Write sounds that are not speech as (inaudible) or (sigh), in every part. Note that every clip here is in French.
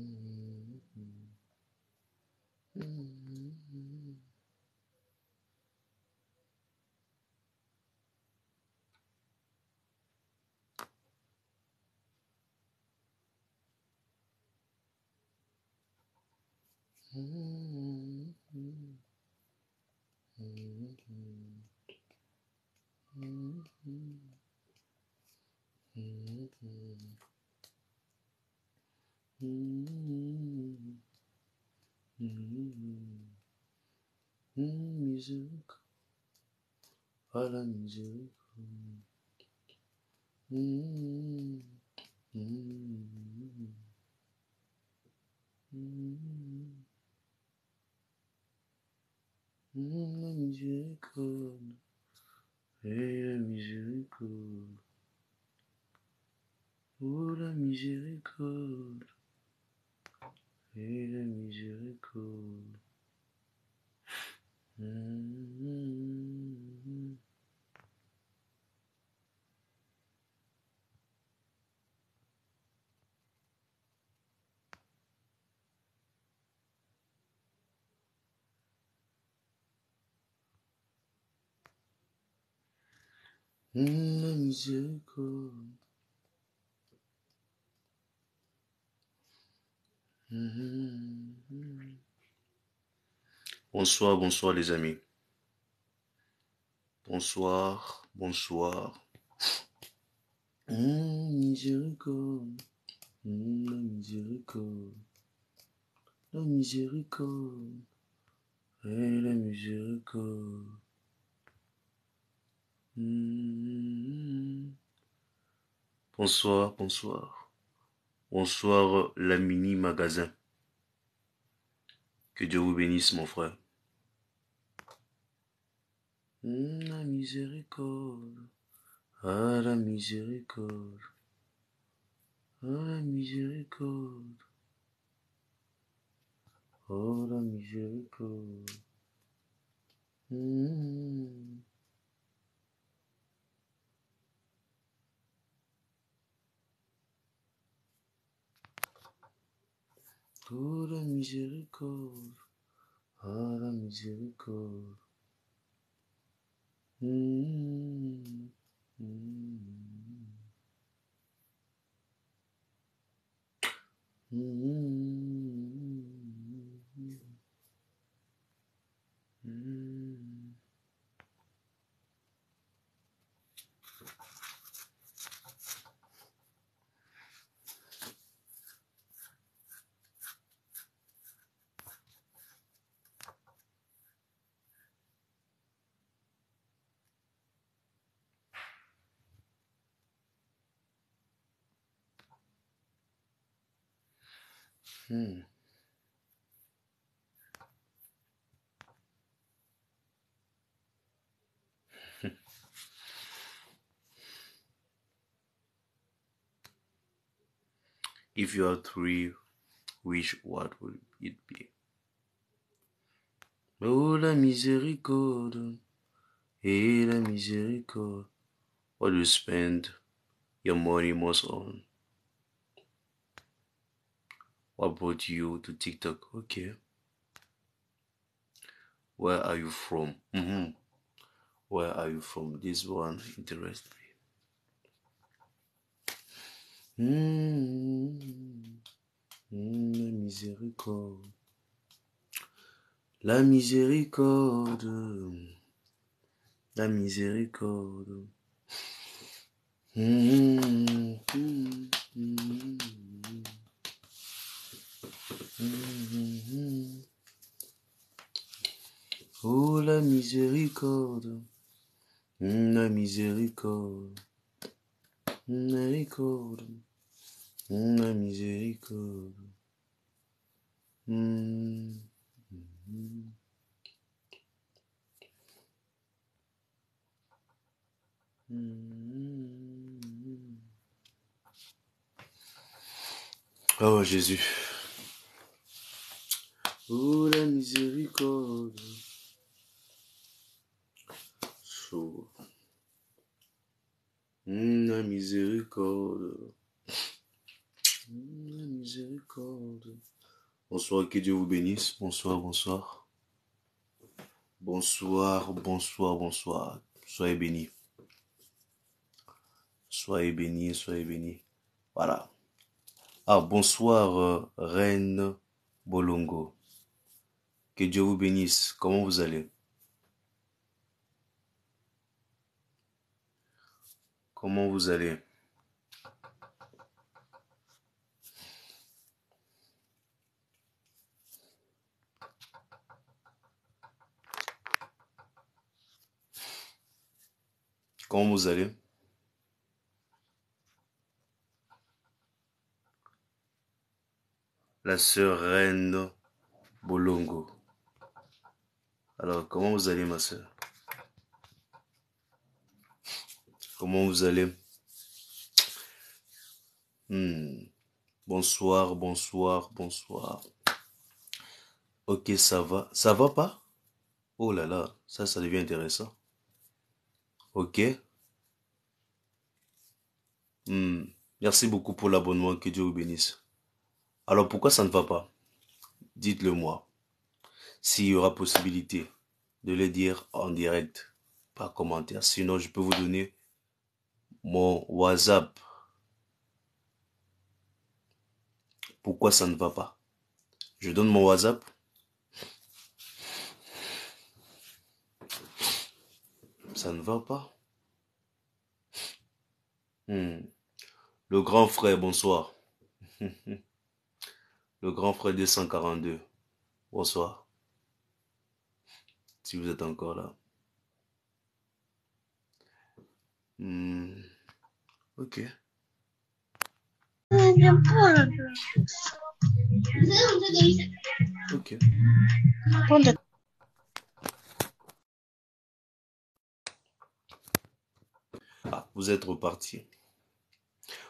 Mm-hmm. Mm-hmm. mm-hmm. mm-hmm. Jericho, La miséricorde, et la miséricorde, oh la miséricorde, et la miséricorde. Mm-hmm. Mm-hmm. Bonsoir, bonsoir les amis. Bonsoir, bonsoir. La miséricorde, la miséricorde, la miséricorde, et la miséricorde. Bonsoir, bonsoir. Bonsoir, la mini magasin. Que Dieu vous bénisse, mon frère. La miséricorde, Ah la miséricorde, Ah la miséricorde, oh la miséricorde. Hmm. pour la miséricorde, à la miséricorde. Mmh, mmh, mmh. Mmh, hmm. Hmm. (laughs) if you had three wish, what would it be? Oh, la miséricorde, et eh, la miséricorde. What do you spend your money most on? What brought you to TikTok? Okay. Where are you from? Mm-hmm. Where are you from? This one interests me. Mm-hmm. La miséricorde. La miséricorde. La miséricorde. Mm-hmm. Mm-hmm. Mmh, mmh, mmh. Oh la miséricorde, la miséricorde, la miséricorde, la miséricorde. Oh Jésus. Oh la miséricorde. Hmm, la miséricorde. Hmm, la miséricorde. Bonsoir, que Dieu vous bénisse. Bonsoir, bonsoir. Bonsoir, bonsoir, bonsoir. Soyez bénis. Soyez bénis, soyez bénis. Voilà. Ah, bonsoir, euh, Reine Bolongo. Que Dieu vous bénisse. Comment vous allez Comment vous allez Comment vous allez La sœur Reine Bolongo. Alors, comment vous allez, ma soeur Comment vous allez hmm. Bonsoir, bonsoir, bonsoir. Ok, ça va. Ça va pas Oh là là, ça, ça devient intéressant. Ok hmm. Merci beaucoup pour l'abonnement. Que Dieu vous bénisse. Alors, pourquoi ça ne va pas Dites-le moi s'il y aura possibilité de le dire en direct par commentaire. Sinon, je peux vous donner mon WhatsApp. Pourquoi ça ne va pas Je donne mon WhatsApp. Ça ne va pas. Hmm. Le grand frère, bonsoir. (laughs) Le grand frère 242. Bonsoir si vous êtes encore là. Hmm. Ok. Ok. Ah, vous êtes reparti.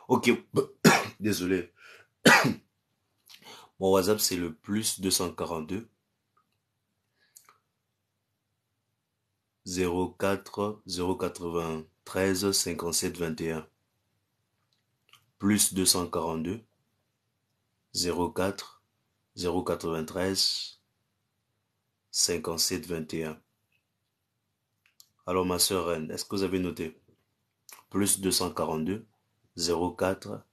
Ok, (coughs) désolé. (coughs) Mon WhatsApp, c'est le plus 242 04 093 0 93 plus 242 04 093 57 21. Alors ma sœur Reine, est-ce que vous avez noté Plus 242 04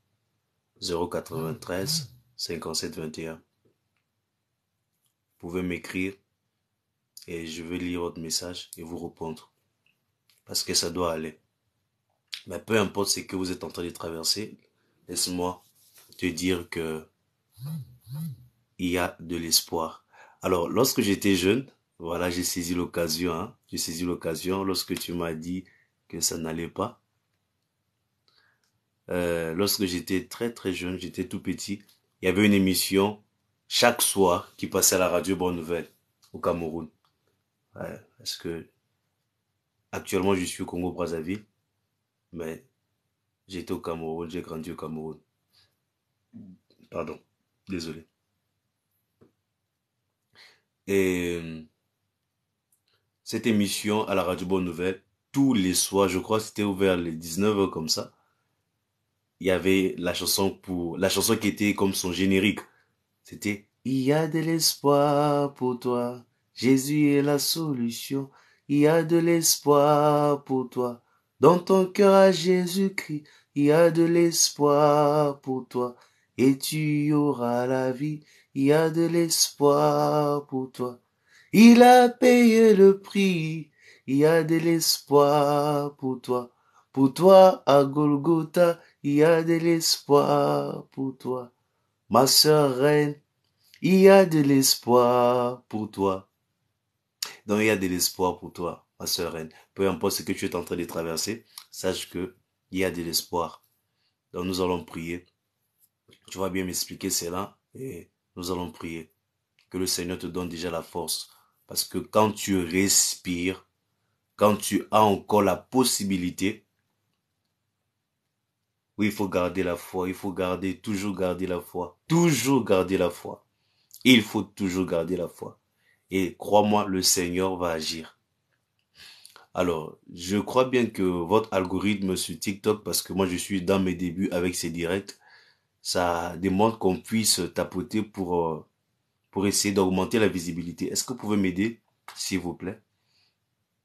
093 57 21. Vous pouvez m'écrire et je vais lire votre message et vous répondre. Parce que ça doit aller. Mais peu importe ce que vous êtes en train de traverser, laisse-moi te dire que il y a de l'espoir. Alors, lorsque j'étais jeune, voilà, j'ai saisi l'occasion, hein. j'ai saisi l'occasion lorsque tu m'as dit que ça n'allait pas. Euh, lorsque j'étais très très jeune, j'étais tout petit, il y avait une émission chaque soir qui passait à la radio Bonne Nouvelle au Cameroun parce que actuellement, je suis au Congo-Brazzaville, mais j'étais au Cameroun, j'ai grandi au Cameroun. Pardon, désolé. Et euh, cette émission à la Radio Bonne Nouvelle, tous les soirs, je crois c'était ouvert les 19h comme ça, il y avait la chanson pour la chanson qui était comme son générique. C'était Il y a de l'espoir pour toi. Jésus est la solution. Il y a de l'espoir pour toi. Dans ton cœur à Jésus-Christ, il y a de l'espoir pour toi. Et tu auras la vie. Il y a de l'espoir pour toi. Il a payé le prix. Il y a de l'espoir pour toi. Pour toi, à Golgotha, il y a de l'espoir pour toi. Ma sœur reine, il y a de l'espoir pour toi. Donc il y a de l'espoir pour toi, ma soeur reine. Peu importe ce que tu es en train de traverser, sache que il y a de l'espoir. Donc nous allons prier. Tu vas bien m'expliquer cela et nous allons prier. Que le Seigneur te donne déjà la force. Parce que quand tu respires, quand tu as encore la possibilité, oui, il faut garder la foi, il faut garder, toujours garder la foi, toujours garder la foi. Il faut toujours garder la foi. Et crois-moi, le Seigneur va agir. Alors, je crois bien que votre algorithme sur TikTok, parce que moi je suis dans mes débuts avec ces directs, ça demande qu'on puisse tapoter pour, euh, pour essayer d'augmenter la visibilité. Est-ce que vous pouvez m'aider, s'il vous plaît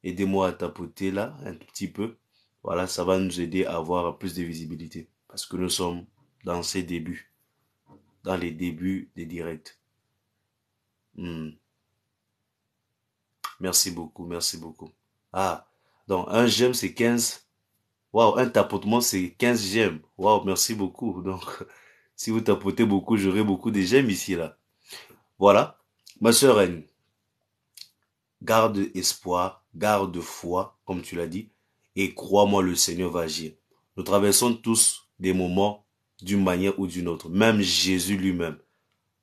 Aidez-moi à tapoter là, un petit peu. Voilà, ça va nous aider à avoir plus de visibilité. Parce que nous sommes dans ces débuts, dans les débuts des directs. Hmm. Merci beaucoup, merci beaucoup. Ah, donc un j'aime, c'est 15. Waouh, un tapotement, c'est 15 j'aime. Waouh, merci beaucoup. (laughs) Donc, si vous tapotez beaucoup, j'aurai beaucoup de j'aime ici, là. Voilà. Ma sœur Anne, garde espoir, garde foi, comme tu l'as dit, et crois-moi, le Seigneur va agir. Nous traversons tous des moments d'une manière ou d'une autre. Même Jésus lui-même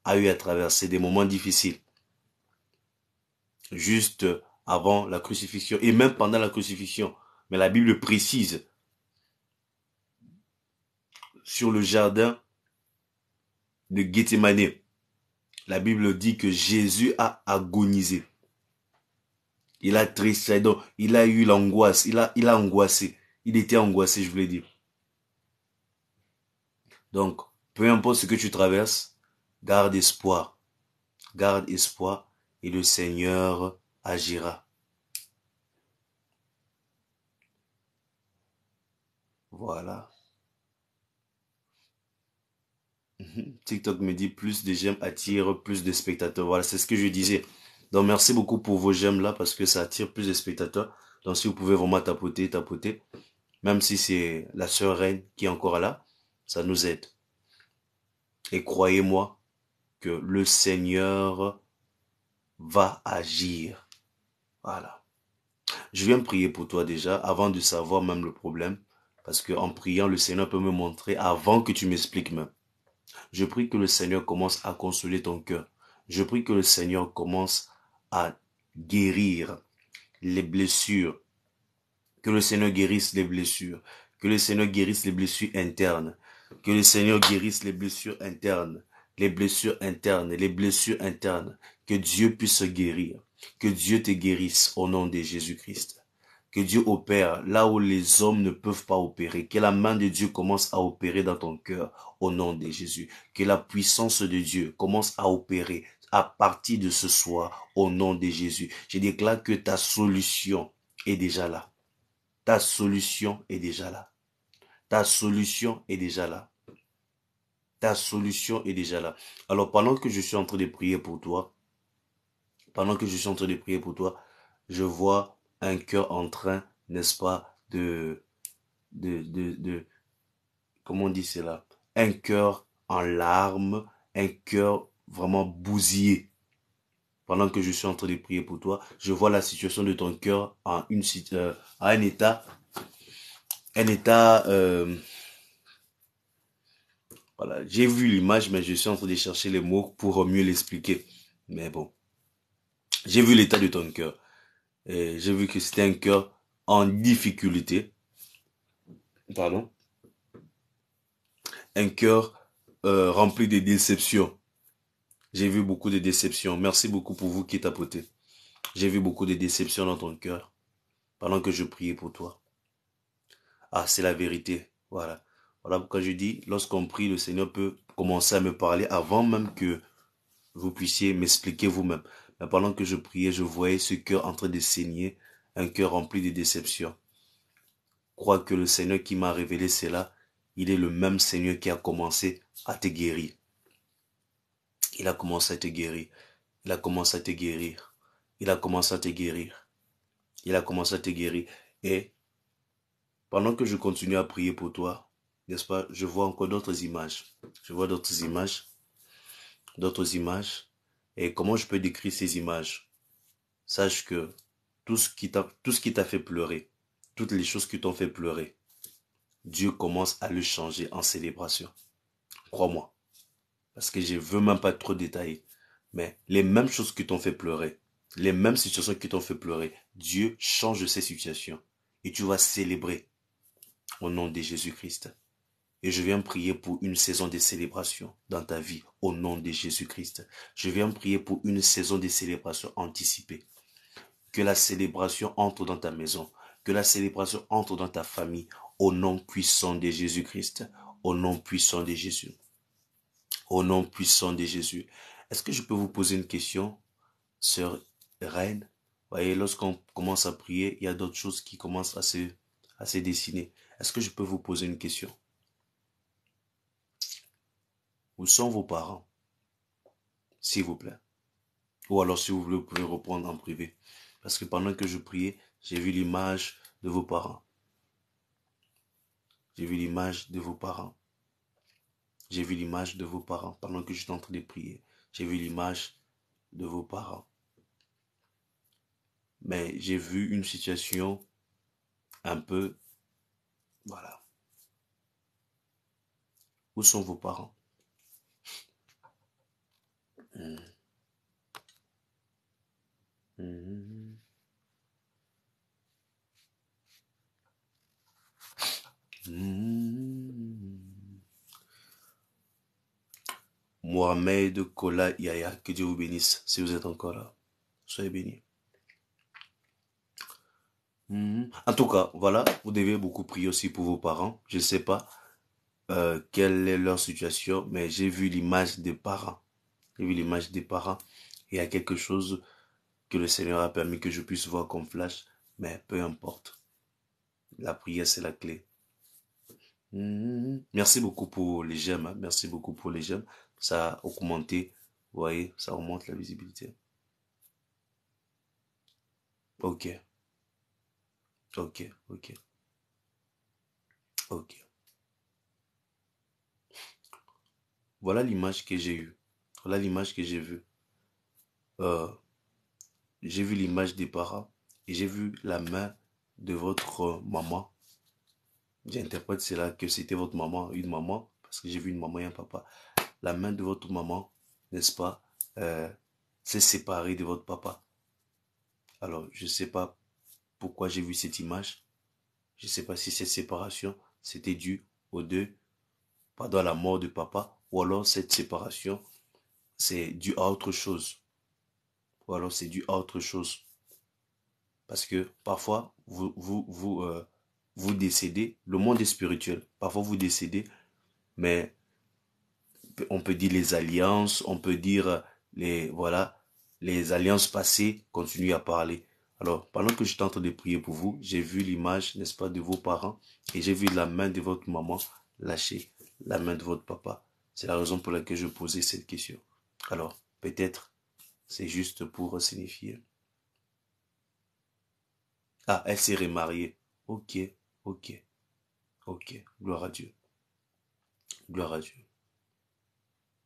a eu à traverser des moments difficiles juste avant la crucifixion et même pendant la crucifixion. Mais la Bible précise sur le jardin de Gethsemane. La Bible dit que Jésus a agonisé. Il a tristé. donc il a eu l'angoisse, il a, il a angoissé. Il était angoissé, je voulais dire. Donc, peu importe ce que tu traverses, garde espoir. Garde espoir et le Seigneur agira. Voilà. (laughs) TikTok me dit plus de j'aime attire plus de spectateurs. Voilà, c'est ce que je disais. Donc merci beaucoup pour vos j'aime là parce que ça attire plus de spectateurs. Donc si vous pouvez vraiment tapoter, tapoter. Même si c'est la sœur reine qui est encore là, ça nous aide. Et croyez-moi que le Seigneur va agir. Voilà. Je viens prier pour toi déjà avant de savoir même le problème. Parce qu'en priant, le Seigneur peut me montrer avant que tu m'expliques même. Je prie que le Seigneur commence à consoler ton cœur. Je prie que le Seigneur commence à guérir les blessures. Que le Seigneur guérisse les blessures. Que le Seigneur guérisse les blessures internes. Que le Seigneur guérisse les blessures internes les blessures internes, les blessures internes. Que Dieu puisse guérir. Que Dieu te guérisse au nom de Jésus-Christ. Que Dieu opère là où les hommes ne peuvent pas opérer. Que la main de Dieu commence à opérer dans ton cœur au nom de Jésus. Que la puissance de Dieu commence à opérer à partir de ce soir au nom de Jésus. Je déclare que ta solution est déjà là. Ta solution est déjà là. Ta solution est déjà là. Ta solution est déjà là. Alors pendant que je suis en train de prier pour toi, pendant que je suis en train de prier pour toi, je vois un cœur en train, n'est-ce pas, de, de, de, comment on dit cela, un cœur en larmes, un cœur vraiment bousillé. Pendant que je suis en train de prier pour toi, je vois la situation de ton cœur en une, à euh, un état, un état, euh, voilà, j'ai vu l'image, mais je suis en train de chercher les mots pour mieux l'expliquer. Mais bon, j'ai vu l'état de ton cœur. j'ai vu que c'était un cœur en difficulté. Pardon. Un cœur euh, rempli de déceptions. J'ai vu beaucoup de déceptions. Merci beaucoup pour vous qui tapotez. J'ai vu beaucoup de déceptions dans ton cœur pendant que je priais pour toi. Ah, c'est la vérité. Voilà. Voilà pourquoi je dis, lorsqu'on prie, le Seigneur peut commencer à me parler avant même que vous puissiez m'expliquer vous-même. Mais pendant que je priais, je voyais ce cœur en train de saigner, un cœur rempli de déception. Crois que le Seigneur qui m'a révélé cela, il est le même Seigneur qui a commencé à te guérir. Il a commencé à te guérir. Il a commencé à te guérir. Il a commencé à te guérir. Il a commencé à te guérir. Et pendant que je continue à prier pour toi, n'est-ce pas Je vois encore d'autres images. Je vois d'autres images, d'autres images. Et comment je peux décrire ces images Sache que tout ce qui t'a fait pleurer, toutes les choses qui t'ont fait pleurer, Dieu commence à le changer en célébration. Crois-moi. Parce que je ne veux même pas trop détailler. Mais les mêmes choses qui t'ont fait pleurer, les mêmes situations qui t'ont fait pleurer, Dieu change ces situations. Et tu vas célébrer au nom de Jésus-Christ. Et je viens prier pour une saison de célébration dans ta vie au nom de Jésus-Christ. Je viens prier pour une saison de célébration anticipée. Que la célébration entre dans ta maison. Que la célébration entre dans ta famille au nom puissant de Jésus-Christ. Au nom puissant de Jésus. Au nom puissant de Jésus. Est-ce que je peux vous poser une question, sœur Reine Vous Voyez, lorsqu'on commence à prier, il y a d'autres choses qui commencent à à se dessiner. Est-ce que je peux vous poser une question où sont vos parents S'il vous plaît. Ou alors, si vous voulez, vous pouvez reprendre en privé. Parce que pendant que je priais, j'ai vu l'image de vos parents. J'ai vu l'image de vos parents. J'ai vu l'image de vos parents pendant que j'étais en train de prier. J'ai vu l'image de vos parents. Mais j'ai vu une situation un peu... Voilà. Où sont vos parents Mm-hmm. Mohamed Kola Yaya, que Dieu vous bénisse si vous êtes encore là. Soyez bénis. Mm-hmm. En tout cas, voilà, vous devez beaucoup prier aussi pour vos parents. Je ne sais pas euh, quelle est leur situation, mais j'ai vu l'image des parents j'ai vu l'image des parents. Il y a quelque chose que le Seigneur a permis que je puisse voir comme flash, mais peu importe. La prière, c'est la clé. Mhm. Merci beaucoup pour les j'aime. Hein. Merci beaucoup pour les j'aime. Ça a augmenté. Vous voyez, ça augmente la visibilité. Ok. Ok, ok. Ok. Voilà l'image que j'ai eue. Voilà l'image que j'ai vue. Euh, j'ai vu l'image des parents et j'ai vu la main de votre maman. J'interprète cela que c'était votre maman, une maman, parce que j'ai vu une maman et un papa. La main de votre maman, n'est-ce pas, euh, s'est séparée de votre papa. Alors, je ne sais pas pourquoi j'ai vu cette image. Je ne sais pas si cette séparation, c'était due aux deux, pardon, à la mort de papa, ou alors cette séparation c'est dû à autre chose. Ou alors c'est dû à autre chose. Parce que parfois, vous, vous, vous, euh, décédez, le monde est spirituel. Parfois, vous décédez, mais on peut dire les alliances, on peut dire euh, les, voilà, les alliances passées continuent à parler. Alors, pendant que je en train de prier pour vous, j'ai vu l'image, n'est-ce pas, de vos parents et j'ai vu la main de votre maman lâcher la main de votre papa. C'est la raison pour laquelle je posais cette question. Alors, peut-être, c'est juste pour signifier. Ah, elle s'est remariée. Ok, ok, ok. Gloire à Dieu. Gloire à Dieu.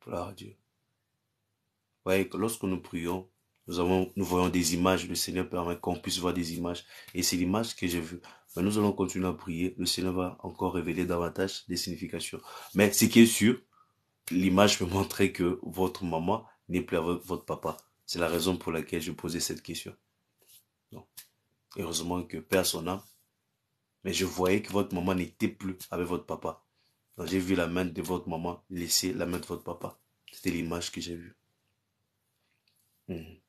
Gloire à Dieu. Vous voyez, lorsque nous prions, nous, avons, nous voyons des images. Le Seigneur permet qu'on puisse voir des images. Et c'est l'image que j'ai vue. Mais nous allons continuer à prier. Le Seigneur va encore révéler davantage des significations. Mais ce qui est sûr, l'image me montrait que votre maman n'est plus avec votre papa. C'est la raison pour laquelle je posais cette question. Non. Heureusement que personne n'a. Mais je voyais que votre maman n'était plus avec votre papa. Donc j'ai vu la main de votre maman laisser la main de votre papa. C'était l'image que j'ai vue. Mhm.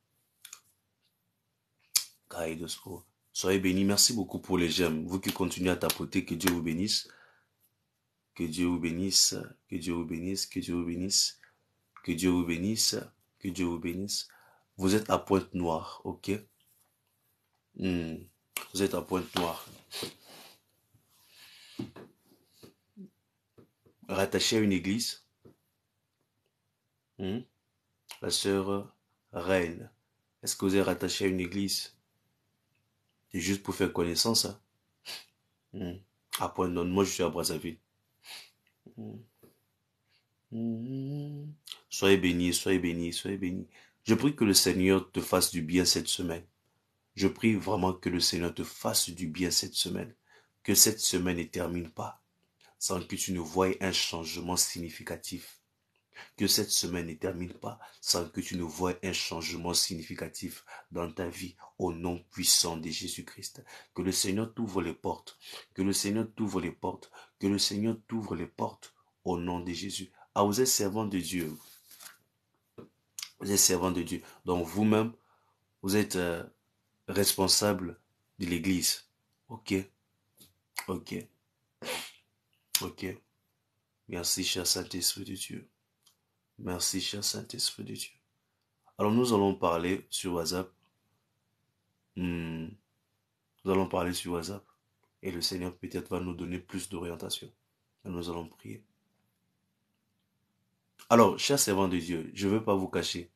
Soyez bénis. Merci beaucoup pour les j'aime. Vous qui continuez à tapoter, que Dieu vous bénisse. Que Dieu vous bénisse, que Dieu vous bénisse, que Dieu vous bénisse, que Dieu vous bénisse, que Dieu vous bénisse. Vous êtes à pointe noire, ok hmm. Vous êtes à pointe noire. Rattaché à une église. Hmm. La sœur Reine, est-ce que vous êtes rattaché à une église juste pour faire connaissance. Hein? Hmm. À pointe noire, moi je suis à Brazzaville. Soyez bénis, soyez bénis, soyez bénis. Je prie que le Seigneur te fasse du bien cette semaine. Je prie vraiment que le Seigneur te fasse du bien cette semaine. Que cette semaine ne termine pas sans que tu ne voies un changement significatif que cette semaine ne termine pas sans que tu ne vois un changement significatif dans ta vie au nom puissant de Jésus-Christ. Que le Seigneur t'ouvre les portes. Que le Seigneur t'ouvre les portes. Que le Seigneur t'ouvre les portes au nom de Jésus. Ah, vous êtes servant de Dieu. Vous êtes servant de Dieu. Donc vous-même, vous êtes euh, responsable de l'Église. Ok. Ok. Ok. Merci, cher Saint-Esprit de Dieu. Merci, cher Saint-Esprit de Dieu. Alors, nous allons parler sur WhatsApp. Hmm. Nous allons parler sur WhatsApp. Et le Seigneur peut-être va nous donner plus d'orientation. Nous allons prier. Alors, cher servant de Dieu, je ne veux pas vous cacher.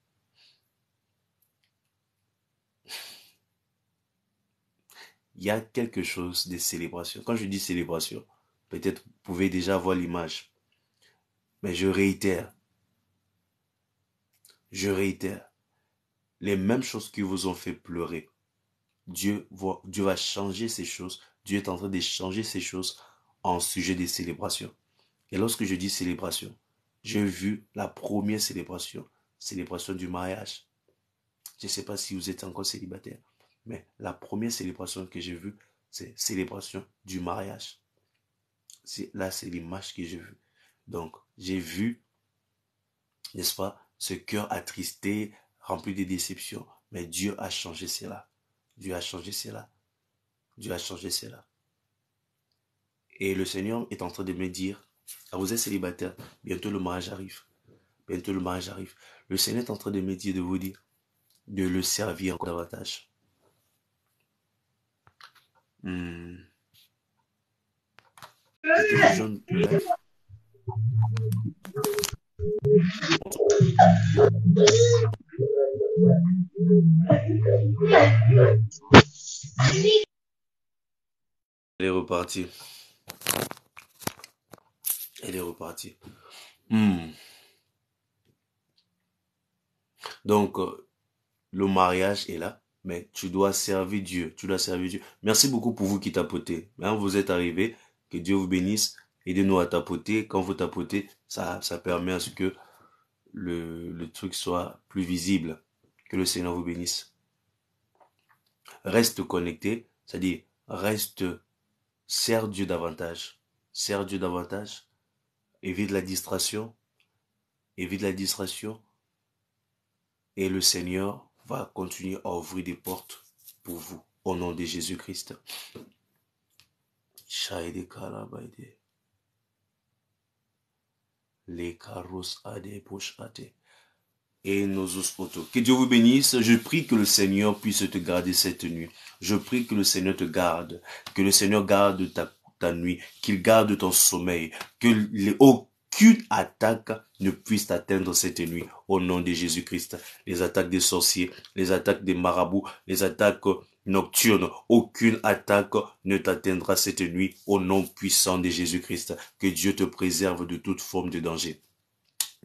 Il y a quelque chose de célébration. Quand je dis célébration, peut-être vous pouvez déjà voir l'image. Mais je réitère, je réitère, les mêmes choses qui vous ont fait pleurer, Dieu va, Dieu va changer ces choses. Dieu est en train de changer ces choses en sujet des célébrations. Et lorsque je dis célébration, j'ai vu la première célébration, célébration du mariage. Je ne sais pas si vous êtes encore célibataire, mais la première célébration que j'ai vue, c'est célébration du mariage. Là, c'est l'image que j'ai vue. Donc, j'ai vu, n'est-ce pas, ce cœur attristé, rempli de déceptions. Mais Dieu a changé cela. Dieu a changé cela. Dieu a changé cela. Et le Seigneur est en train de me dire, à vous êtes célibataire, bientôt le mariage arrive. Bientôt le mariage arrive. Le Seigneur est en train de me dire, de vous dire, de le servir encore davantage. Hmm. Elle est repartie. Elle est repartie. Hmm. Donc, euh, le mariage est là, mais tu dois servir Dieu. Tu dois servir Dieu. Merci beaucoup pour vous qui tapotez. Hein, vous êtes arrivés. Que Dieu vous bénisse. Aidez-nous à tapoter. Quand vous tapotez, ça, ça permet à ce que le, truc soit plus visible. Que le Seigneur vous bénisse. Reste connecté, c'est-à-dire reste, serre Dieu davantage. Serre Dieu davantage. Évite la distraction. Évite la distraction. Et le Seigneur va continuer à ouvrir des portes pour vous. Au nom de Jésus-Christ les carros à Et nos Que Dieu vous bénisse. Je prie que le Seigneur puisse te garder cette nuit. Je prie que le Seigneur te garde. Que le Seigneur garde ta, nuit. Qu'il garde ton sommeil. Que aucune attaque ne puisse t'atteindre cette nuit. Au nom de Jésus-Christ. Les attaques des sorciers, les attaques des marabouts, les attaques nocturne. Aucune attaque ne t'atteindra cette nuit au nom puissant de Jésus-Christ. Que Dieu te préserve de toute forme de danger.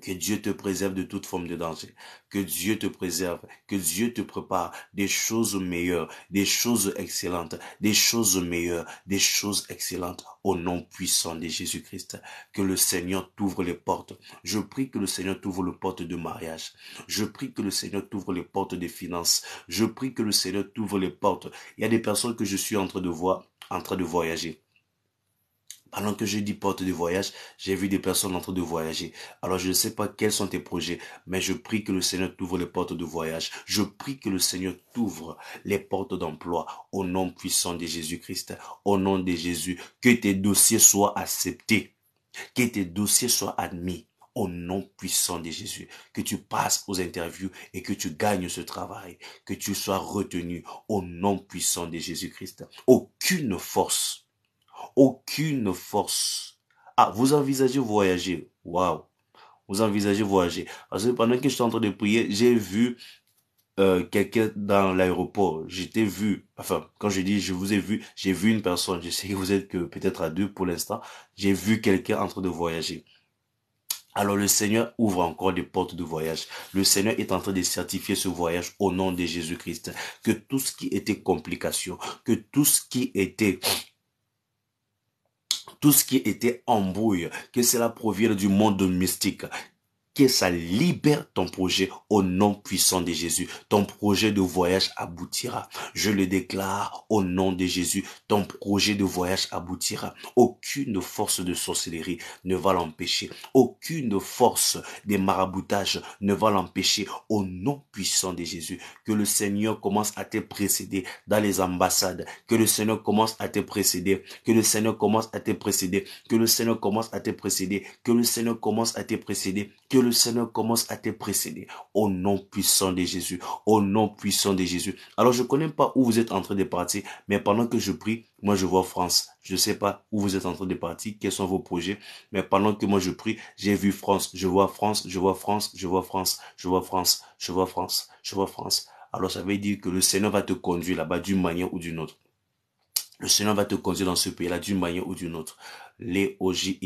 Que Dieu te préserve de toute forme de danger. Que Dieu te préserve. Que Dieu te prépare des choses meilleures, des choses excellentes, des choses meilleures, des choses excellentes au nom puissant de Jésus-Christ. Que le Seigneur t'ouvre les portes. Je prie que le Seigneur t'ouvre les portes de mariage. Je prie que le Seigneur t'ouvre les portes des finances. Je prie que le Seigneur t'ouvre les portes. Il y a des personnes que je suis en train de voir, en train de voyager alors que je dis porte de voyage, j'ai vu des personnes en train de voyager. Alors je ne sais pas quels sont tes projets, mais je prie que le Seigneur t'ouvre les portes de voyage. Je prie que le Seigneur t'ouvre les portes d'emploi au nom puissant de Jésus-Christ, au nom de Jésus. Que tes dossiers soient acceptés, que tes dossiers soient admis au nom puissant de Jésus, que tu passes aux interviews et que tu gagnes ce travail, que tu sois retenu au nom puissant de Jésus-Christ. Aucune force aucune force. Ah, vous envisagez voyager. Waouh. Vous envisagez voyager. pendant que je suis en train de prier, j'ai vu euh, quelqu'un dans l'aéroport. J'étais vu. Enfin, quand je dis je vous ai vu, j'ai vu une personne. Je sais que vous êtes que peut-être à deux pour l'instant. J'ai vu quelqu'un en train de voyager. Alors le Seigneur ouvre encore des portes de voyage. Le Seigneur est en train de certifier ce voyage au nom de Jésus-Christ. Que tout ce qui était complication, que tout ce qui était tout ce qui était embrouille, que cela provienne du monde mystique, que ça libère ton projet au nom puissant de Jésus. Ton projet de voyage aboutira. Je le déclare au nom de Jésus. Ton projet de voyage aboutira. Aucune force de sorcellerie ne va l'empêcher. Aucune force des maraboutages ne va l'empêcher au nom puissant de Jésus. Que le Seigneur commence à te précéder dans les ambassades. Que le Seigneur commence à te précéder. Que le Seigneur commence à te précéder. Que le Seigneur commence à te précéder. Que le Seigneur commence à te précéder. Que le Seigneur commence à te précéder. Au nom puissant de Jésus. Au nom puissant de Jésus. Alors, je connais pas où vous êtes en train de partir, mais pendant que je prie, moi, je vois France. Je sais pas où vous êtes en train de partir, quels sont vos projets, mais pendant que moi, je prie, j'ai vu France. Je vois France, je vois France, je vois France, je vois France, je vois France, je vois France. Alors, ça veut dire que le Seigneur va te conduire là-bas d'une manière ou d'une autre. Le Seigneur va te conduire dans ce pays-là d'une manière ou d'une autre. oji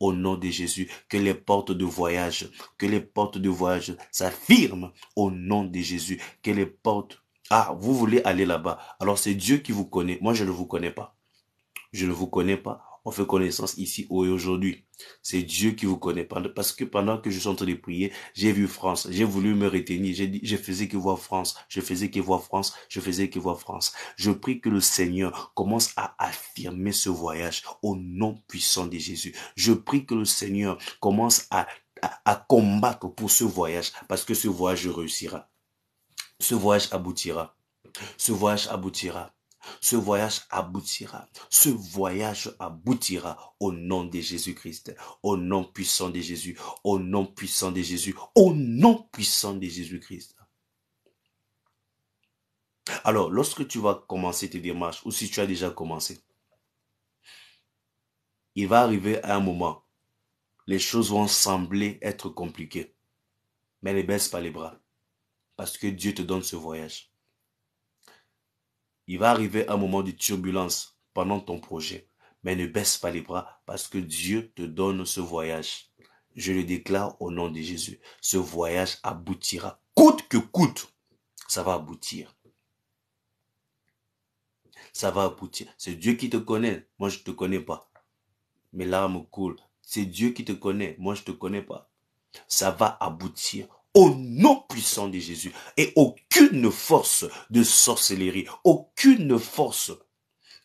Au nom de Jésus, que les portes de voyage, que les portes de voyage s'affirment au nom de Jésus, que les portes, ah, vous voulez aller là-bas. Alors c'est Dieu qui vous connaît. Moi, je ne vous connais pas. Je ne vous connais pas on fait connaissance ici et aujourd'hui. C'est Dieu qui vous connaît. Parce que pendant que je suis en train de prier, j'ai vu France. J'ai voulu me retenir. J'ai dit, je faisais que voir France. Je faisais que voir France. Je faisais que voir France. Je prie que le Seigneur commence à affirmer ce voyage au nom puissant de Jésus. Je prie que le Seigneur commence à combattre pour ce voyage. Parce que ce voyage réussira. Ce voyage aboutira. Ce voyage aboutira. Ce voyage aboutira. Ce voyage aboutira au nom de Jésus-Christ, au nom puissant de Jésus, au nom puissant de Jésus, au nom puissant de Jésus-Christ. Alors, lorsque tu vas commencer tes démarches, ou si tu as déjà commencé, il va arriver à un moment, les choses vont sembler être compliquées. Mais ne baisse pas les bras, parce que Dieu te donne ce voyage. Il va arriver un moment de turbulence pendant ton projet. Mais ne baisse pas les bras parce que Dieu te donne ce voyage. Je le déclare au nom de Jésus. Ce voyage aboutira. Coûte que coûte, ça va aboutir. Ça va aboutir. C'est Dieu qui te connaît. Moi, je ne te connais pas. Mes larmes coulent. C'est Dieu qui te connaît. Moi, je ne te connais pas. Ça va aboutir au nom puissant de Jésus. Et aucune force de sorcellerie, aucune force,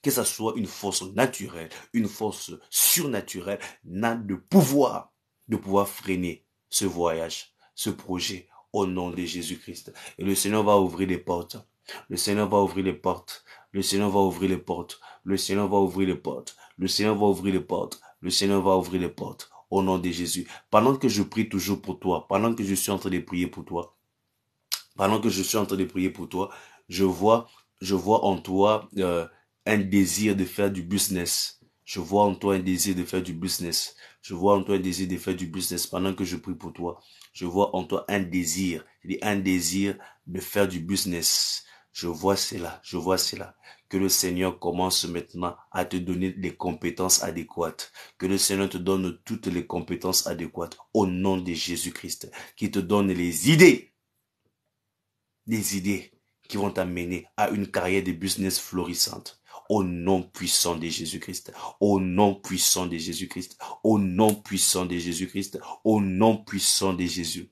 que ce soit une force naturelle, une force surnaturelle, n'a de pouvoir de pouvoir freiner ce voyage, ce projet au nom de Jésus-Christ. Et le Seigneur va ouvrir les portes. Le Seigneur va ouvrir les portes. Le Seigneur va ouvrir les portes. Le Seigneur va ouvrir les portes. Le Seigneur va ouvrir les portes. Le Seigneur va ouvrir les portes au nom de Jésus. Pendant que je prie toujours pour toi, pendant que je suis en train de prier pour toi, pendant que je suis en train de prier pour toi, je vois, je vois en toi euh, un désir de faire du business. Je vois en toi un désir de faire du business. Je vois en toi un désir de faire du business pendant que je prie pour toi. Je vois en toi un désir, il un désir de faire du business. Je vois cela, je vois cela. Que le Seigneur commence maintenant à te donner les compétences adéquates. Que le Seigneur te donne toutes les compétences adéquates au nom de Jésus-Christ, qui te donne les idées. Des idées qui vont t'amener à une carrière de business florissante. Au nom puissant de Jésus-Christ. Au nom puissant de Jésus-Christ. Au nom puissant de Jésus-Christ. Au nom puissant de Jésus.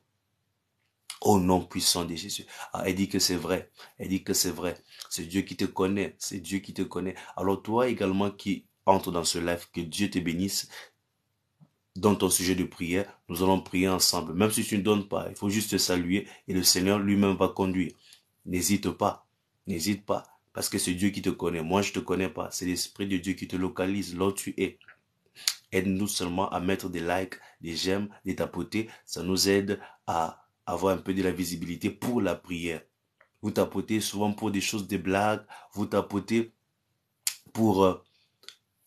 Au nom puissant de Jésus. Ah, elle dit que c'est vrai. Elle dit que c'est vrai. C'est Dieu qui te connaît. C'est Dieu qui te connaît. Alors toi également qui entre dans ce live, que Dieu te bénisse. Dans ton sujet de prière, nous allons prier ensemble. Même si tu ne donnes pas, il faut juste te saluer et le Seigneur lui-même va conduire. N'hésite pas. N'hésite pas. Parce que c'est Dieu qui te connaît. Moi, je ne te connais pas. C'est l'Esprit de Dieu qui te localise là où tu es. Aide-nous seulement à mettre des likes, des j'aime, des tapotés. Ça nous aide à avoir un peu de la visibilité pour la prière. Vous tapotez souvent pour des choses, des blagues, vous tapotez pour euh,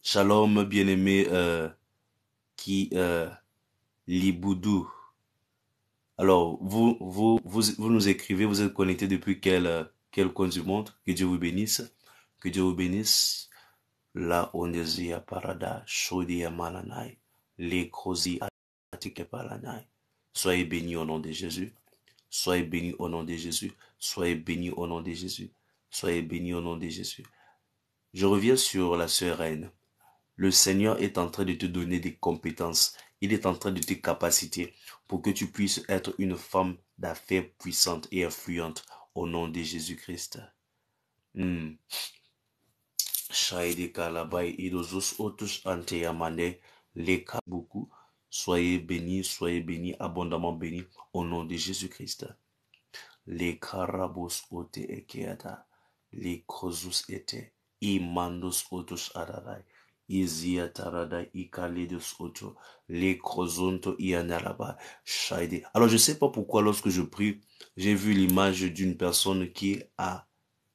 Shalom bien-aimé euh, qui euh, boudou Alors, vous, vous, vous, vous nous écrivez, vous êtes connecté depuis quel, euh, quel coin du monde. Que Dieu vous bénisse. Que Dieu vous bénisse. La ondesia parada, shodia les le Soyez bénis au nom de Jésus. Soyez bénis au nom de Jésus. Soyez bénis au nom de Jésus. Soyez bénis au nom de Jésus. Je reviens sur la sœur reine. Le Seigneur est en train de te donner des compétences. Il est en train de te capaciter pour que tu puisses être une femme d'affaires puissante et influente au nom de Jésus-Christ. Hmm. otus Soyez bénis, soyez bénis, abondamment bénis, au nom de Jésus-Christ. ararai, Alors je ne sais pas pourquoi lorsque je prie, j'ai vu l'image d'une personne qui a,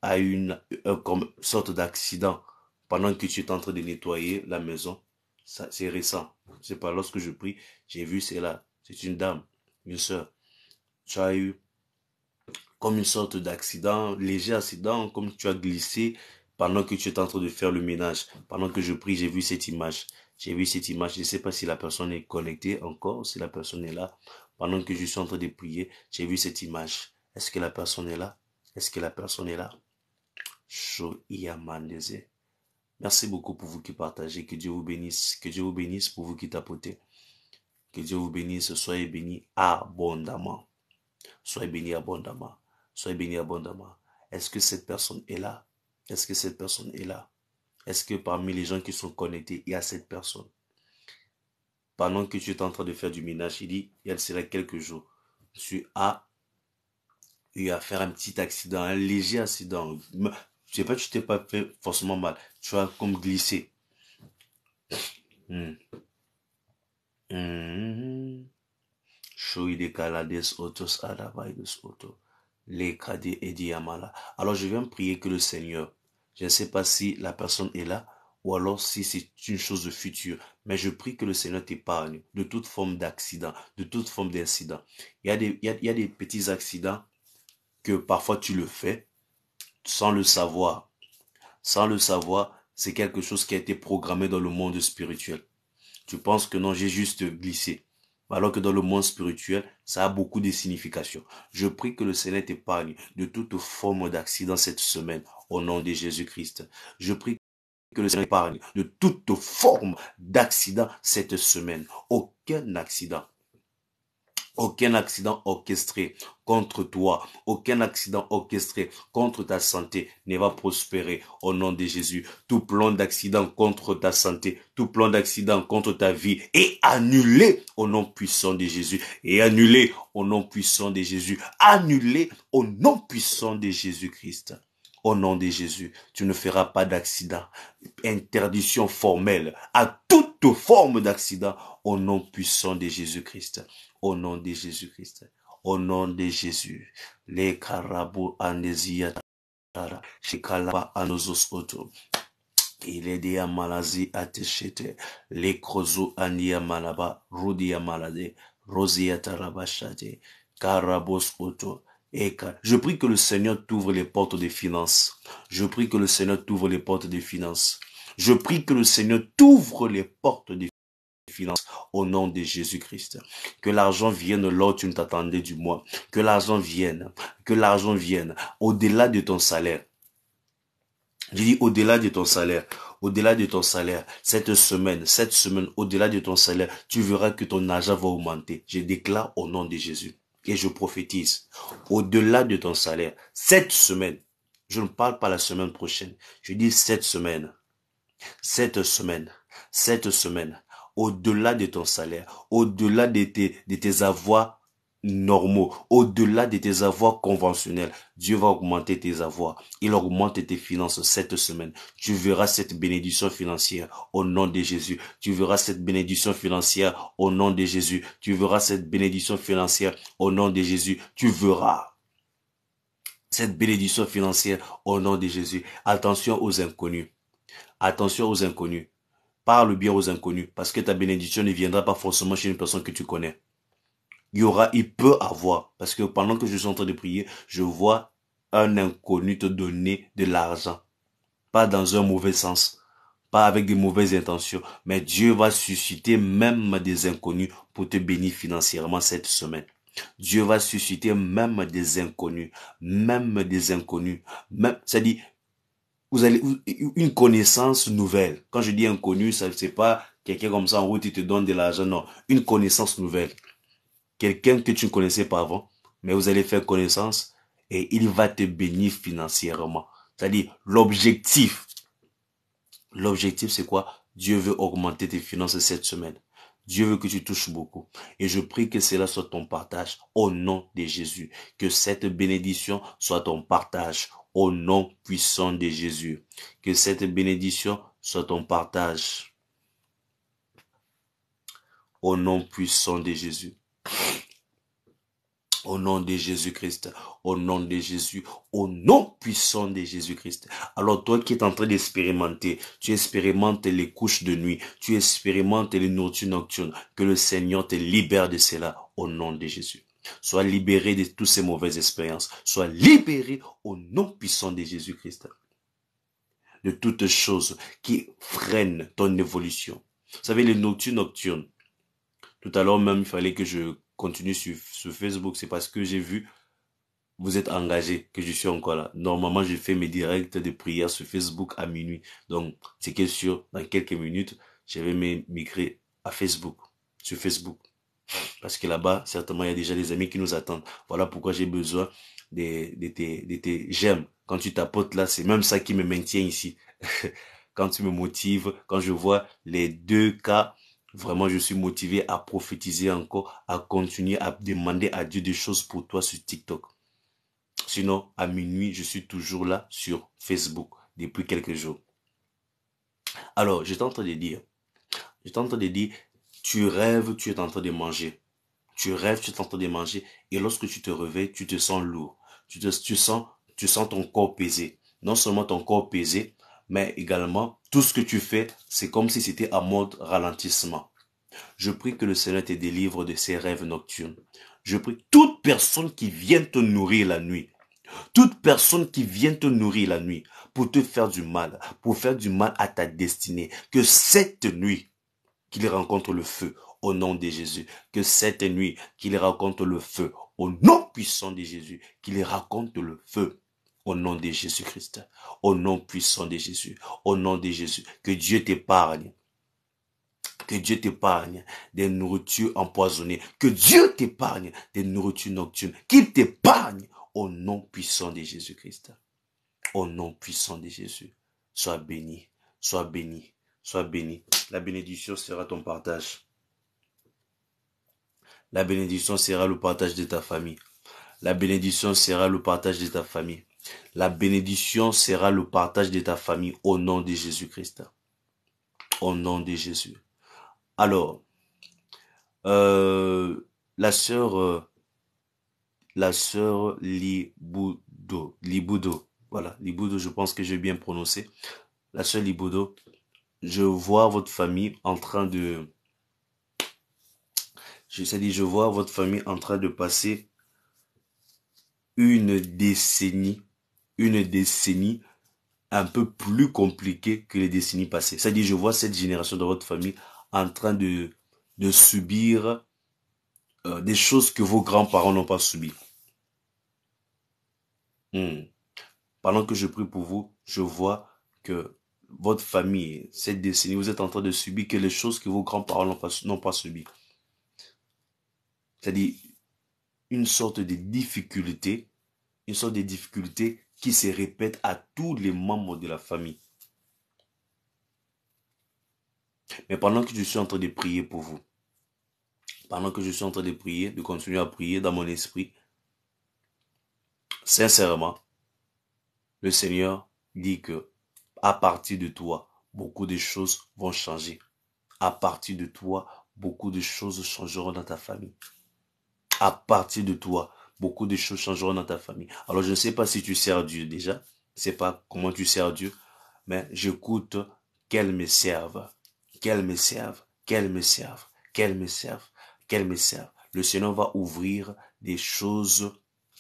a une, euh, comme sorte d'accident pendant que tu es en train de nettoyer la maison c'est récent. C'est pas lorsque je prie, j'ai vu c'est là. C'est une dame, une sœur. Tu as eu comme une sorte d'accident, léger accident, comme tu as glissé pendant que tu es en train de faire le ménage. Pendant que je prie, j'ai vu cette image. J'ai vu cette image. Je ne sais pas si la personne est connectée encore, si la personne est là. Pendant que je suis en train de prier, j'ai vu cette image. Est-ce que la personne est là? Est-ce que la personne est là? Shoyamandese. Merci beaucoup pour vous qui partagez. Que Dieu vous bénisse. Que Dieu vous bénisse pour vous qui tapotez. Que Dieu vous bénisse. Soyez bénis abondamment. Soyez bénis abondamment. Soyez bénis abondamment. Est-ce que cette personne est là? Est-ce que cette personne est là? Est-ce que parmi les gens qui sont connectés, il y a cette personne? Pendant que tu es en train de faire du ménage, il dit, il y a quelques jours, tu as eu à faire un petit accident, un léger accident, sais pas, tu t'es pas fait forcément mal. Tu as comme glissé. Hmm. Hmm. Ah, alors je viens prier que le Seigneur, je ne sais pas si la personne est là ou alors si c'est une chose de futur, mais je prie que le Seigneur t'épargne de toute forme d'accident, de toute forme d'incident. Il, il y a des petits accidents que parfois tu le fais, sans le savoir. Sans le savoir, c'est quelque chose qui a été programmé dans le monde spirituel. Tu penses que non, j'ai juste glissé. Alors que dans le monde spirituel, ça a beaucoup de significations. Je prie que le Seigneur t'épargne de toute forme d'accident cette semaine, au nom de Jésus-Christ. Je prie que le Seigneur t'épargne de toute forme d'accident cette semaine. Aucun accident. Aucun accident orchestré contre toi, aucun accident orchestré contre ta santé ne va prospérer au nom de Jésus. Tout plan d'accident contre ta santé, tout plan d'accident contre ta vie est annulé au nom puissant de Jésus. Et annulé au nom puissant de Jésus. Annulé au nom puissant de Jésus-Christ. Au nom de Jésus, tu ne feras pas d'accident. Interdiction formelle à toute forme d'accident au nom puissant de Jésus-Christ au nom de Jésus-Christ. Au nom de Jésus. Les carabou andesiatara. Shikalaba anosos auto. Il est dit à Malazi à Techete. Les crozo andia malaba. Rudia malade. Rosia tarabachate. Carabos auto. Je prie que le Seigneur t'ouvre les portes des finances. Je prie que le Seigneur t'ouvre les portes des finances. Je prie que le Seigneur t'ouvre les portes des finances au nom de Jésus-Christ. Que l'argent vienne là où tu ne t'attendais du mois. Que l'argent vienne. Que l'argent vienne au-delà de ton salaire. Je dis au-delà de ton salaire au-delà de ton salaire, cette semaine, cette semaine, au-delà de ton salaire, tu verras que ton argent va augmenter. Je déclare au nom de Jésus et je prophétise, au-delà de ton salaire, cette semaine, je ne parle pas la semaine prochaine, je dis cette semaine, cette semaine, cette semaine, au-delà de ton salaire, au-delà de tes, de tes avoirs normaux, au-delà de tes avoirs conventionnels. Dieu va augmenter tes avoirs. Il augmente tes finances cette semaine. Tu verras cette bénédiction financière au nom de Jésus. Tu verras cette bénédiction financière au nom de Jésus. Tu verras cette bénédiction financière au nom de Jésus. Tu verras cette bénédiction financière au nom de Jésus. Attention aux inconnus. Attention aux inconnus. Parle bien aux inconnus, parce que ta bénédiction ne viendra pas forcément chez une personne que tu connais. Il y aura, il peut avoir, parce que pendant que je suis en train de prier, je vois un inconnu te donner de l'argent. Pas dans un mauvais sens, pas avec de mauvaises intentions, mais Dieu va susciter même des inconnus pour te bénir financièrement cette semaine. Dieu va susciter même des inconnus, même des inconnus, même, cest à vous allez une connaissance nouvelle. Quand je dis inconnu, ça n'est pas quelqu'un comme ça en route qui te donne de l'argent, non, une connaissance nouvelle. Quelqu'un que tu ne connaissais pas avant, mais vous allez faire connaissance et il va te bénir financièrement. C'est-à-dire l'objectif. L'objectif c'est quoi Dieu veut augmenter tes finances cette semaine. Dieu veut que tu touches beaucoup. Et je prie que cela soit ton partage au nom de Jésus. Que cette bénédiction soit ton partage au nom puissant de Jésus. Que cette bénédiction soit ton partage. Au nom puissant de Jésus. Au nom de Jésus-Christ, au nom de Jésus, au nom puissant de Jésus-Christ. Alors toi qui es en train d'expérimenter, tu expérimentes les couches de nuit, tu expérimentes les nourritures nocturnes, que le Seigneur te libère de cela au nom de Jésus. Sois libéré de toutes ces mauvaises expériences. Sois libéré au nom puissant de Jésus-Christ. De toutes choses qui freinent ton évolution. Vous savez, les nocturnes nocturnes. Tout à l'heure même, il fallait que je continue sur, Facebook. C'est parce que j'ai vu, vous êtes engagé, que je suis encore là. Normalement, je fais mes directs de prière sur Facebook à minuit. Donc, c'est que sur, dans quelques minutes, je vais migrer à Facebook, sur Facebook. Parce que là-bas, certainement, il y a déjà des amis qui nous attendent. Voilà pourquoi j'ai besoin de, tes, j'aime. Quand tu tapotes là, c'est même ça qui me maintient ici. (laughs) quand tu me motives, quand je vois les deux cas, vraiment, je suis motivé à prophétiser encore, à continuer à demander à Dieu des choses pour toi sur TikTok. Sinon, à minuit, je suis toujours là sur Facebook depuis quelques jours. Alors, je t'entends de dire, Je t'entends de dire, tu rêves, tu es en train de manger. Tu rêves, tu es en train de manger. Et lorsque tu te réveilles, tu te sens lourd. Tu, te, tu, sens, tu sens ton corps pesé. Non seulement ton corps pesé, mais également tout ce que tu fais, c'est comme si c'était à mode ralentissement. Je prie que le Seigneur te délivre de ces rêves nocturnes. Je prie toute personne qui vient te nourrir la nuit, toute personne qui vient te nourrir la nuit pour te faire du mal, pour faire du mal à ta destinée, que cette nuit, qu'il rencontre le feu au nom de Jésus. Que cette nuit, qu'il rencontre le feu au nom puissant de Jésus. Qu'il rencontre le feu au nom de Jésus-Christ. Au nom puissant de Jésus. Au nom de Jésus. Que Dieu t'épargne. Que Dieu t'épargne des nourritures empoisonnées. Que Dieu t'épargne des nourritures nocturnes. Qu'il t'épargne au nom puissant de Jésus-Christ. Au nom puissant de Jésus. Sois béni. Sois béni. Sois béni. La bénédiction sera ton partage. La bénédiction sera le partage de ta famille. La bénédiction sera le partage de ta famille. La bénédiction sera le partage de ta famille au nom de Jésus-Christ. Au nom de Jésus. Alors, euh, la sœur, euh, la sœur Libudo, Libudo, voilà, Libudo, je pense que j'ai bien prononcé. La sœur Libudo je vois votre famille en train de je sais je vois votre famille en train de passer une décennie une décennie un peu plus compliquée que les décennies passées. C'est-à-dire, je vois cette génération de votre famille en train de, de subir euh, des choses que vos grands-parents n'ont pas subies. Hmm. Pendant que je prie pour vous, je vois que votre famille, cette décennie, vous êtes en train de subir que les choses que vos grands-parents n'ont pas, pas subies. C'est-à-dire une sorte de difficulté, une sorte de difficulté qui se répète à tous les membres de la famille. Mais pendant que je suis en train de prier pour vous, pendant que je suis en train de prier, de continuer à prier dans mon esprit, sincèrement, le Seigneur dit que à partir de toi, beaucoup de choses vont changer. À partir de toi, beaucoup de choses changeront dans ta famille. À partir de toi, beaucoup de choses changeront dans ta famille. Alors je ne sais pas si tu sers Dieu déjà. Je ne sais pas comment tu sers Dieu. Mais j'écoute qu'elle me serve. Qu'elle me serve. Qu'elle me serve. Qu'elle me serve. Qu'elle me serve. Le Seigneur va ouvrir des choses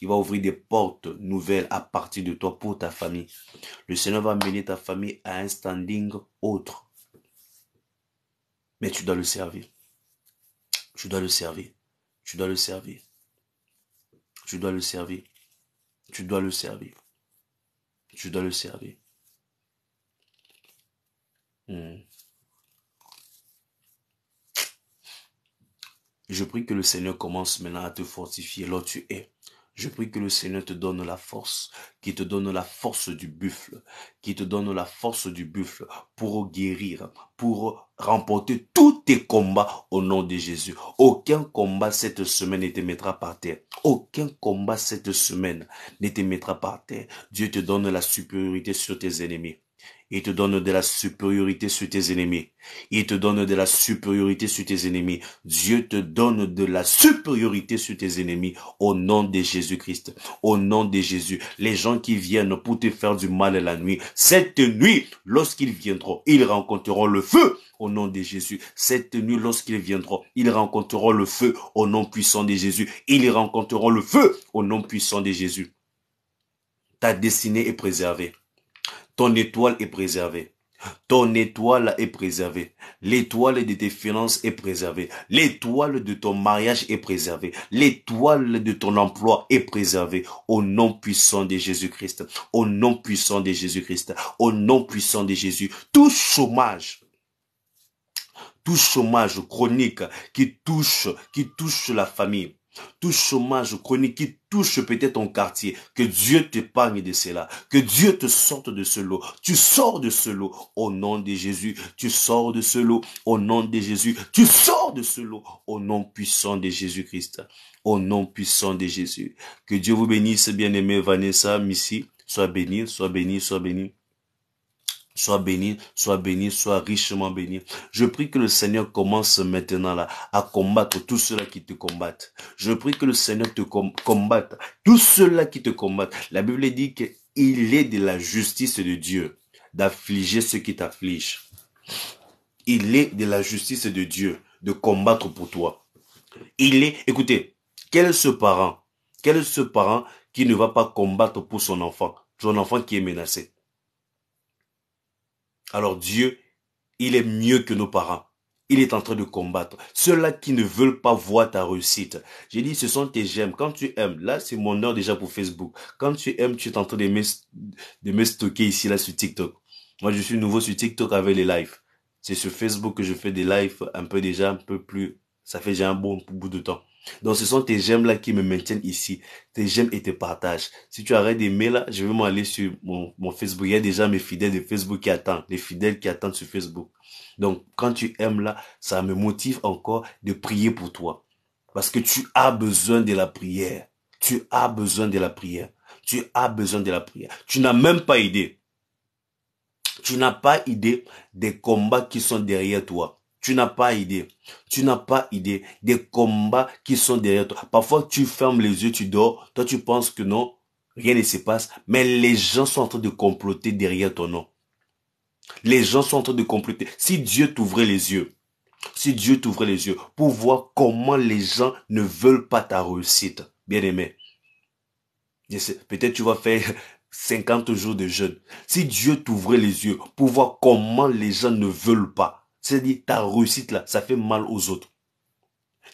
il va ouvrir des portes nouvelles à partir de toi pour ta famille. Le Seigneur va mener ta famille à un standing autre. Mais tu dois le servir. Tu dois le servir. Tu dois le servir. Tu dois le servir. Tu dois le servir. Tu dois le servir. Hmm. Je prie que le Seigneur commence maintenant à te fortifier là où tu es. Je prie que le Seigneur te donne la force, qui te donne la force du buffle, qui te donne la force du buffle pour guérir, pour remporter tous tes combats au nom de Jésus. Aucun combat cette semaine ne te mettra par terre. Aucun combat cette semaine ne te mettra par terre. Dieu te donne la supériorité sur tes ennemis. Il te donne de la supériorité sur tes ennemis. Il te donne de la supériorité sur tes ennemis. Dieu te donne de la supériorité sur tes ennemis au nom de Jésus-Christ. Au nom de Jésus. Les gens qui viennent pour te faire du mal la nuit, cette nuit, lorsqu'ils viendront, ils rencontreront le feu au nom de Jésus. Cette nuit, lorsqu'ils viendront, ils rencontreront le feu au nom puissant de Jésus. Ils rencontreront le feu au nom puissant de Jésus. Ta destinée est préservée ton étoile est préservée. Ton étoile est préservée. L'étoile de tes finances est préservée. L'étoile de ton mariage est préservée. L'étoile de ton emploi est préservée. Au nom puissant de Jésus-Christ. Au nom puissant de Jésus-Christ. Au nom puissant de Jésus. Tout chômage tout chômage chronique qui touche, qui touche la famille, tout chômage chronique qui touche peut-être ton quartier, que Dieu t'épargne de cela, que Dieu te sorte de ce lot. Tu sors de ce lot au nom de Jésus, tu sors de ce lot au nom de Jésus, tu sors de ce lot au nom puissant de Jésus-Christ, au nom puissant de Jésus. Que Dieu vous bénisse, bien-aimé Vanessa, Missy, sois béni, sois béni, sois béni. Sois béni, sois béni, sois richement béni. Je prie que le Seigneur commence maintenant à combattre tous ceux qui te combattent. Je prie que le Seigneur te combatte tous ceux qui te combattent. La Bible dit qu'il est de la justice de Dieu d'affliger ceux qui t'affligent. Il est de la justice de Dieu de combattre pour toi. Il est, écoutez, quel est ce parent, quel est ce parent qui ne va pas combattre pour son enfant, son enfant qui est menacé? Alors Dieu, il est mieux que nos parents. Il est en train de combattre. Ceux-là qui ne veulent pas voir ta réussite. J'ai dit, ce sont tes j'aime. Quand tu aimes, là, c'est mon heure déjà pour Facebook. Quand tu aimes, tu es en train de me, stocker ici, là, sur TikTok. Moi, je suis nouveau sur TikTok avec les lives. C'est sur Facebook que je fais des lives un peu déjà, un peu plus. Ça fait déjà un bon bout de temps. Donc ce sont tes j'aime là qui me maintiennent ici. Tes j'aime et tes partages. Si tu arrêtes d'aimer là, je vais m'en aller sur mon, mon, Facebook. Il y a déjà mes fidèles de Facebook qui attendent, les fidèles qui attendent sur Facebook. Donc quand tu aimes là, ça me motive encore de prier pour toi. Parce que tu as besoin de la prière. Tu as besoin de la prière. Tu as besoin de la prière. Tu n'as même pas idée. Tu n'as pas idée des combats qui sont derrière toi. Tu n'as pas idée. Tu n'as pas idée des combats qui sont derrière toi. Parfois, tu fermes les yeux, tu dors. Toi, tu penses que non, rien ne se passe. Mais les gens sont en train de comploter derrière ton nom. Les gens sont en train de comploter. Si Dieu t'ouvrait les yeux, si Dieu t'ouvrait les yeux pour voir comment les gens ne veulent pas ta réussite, bien-aimé. Peut-être tu vas faire 50 (laughs) jours de jeûne. Si Dieu t'ouvrait les yeux pour voir comment les gens ne veulent pas, c'est-à-dire, ta réussite là, ça fait mal aux autres.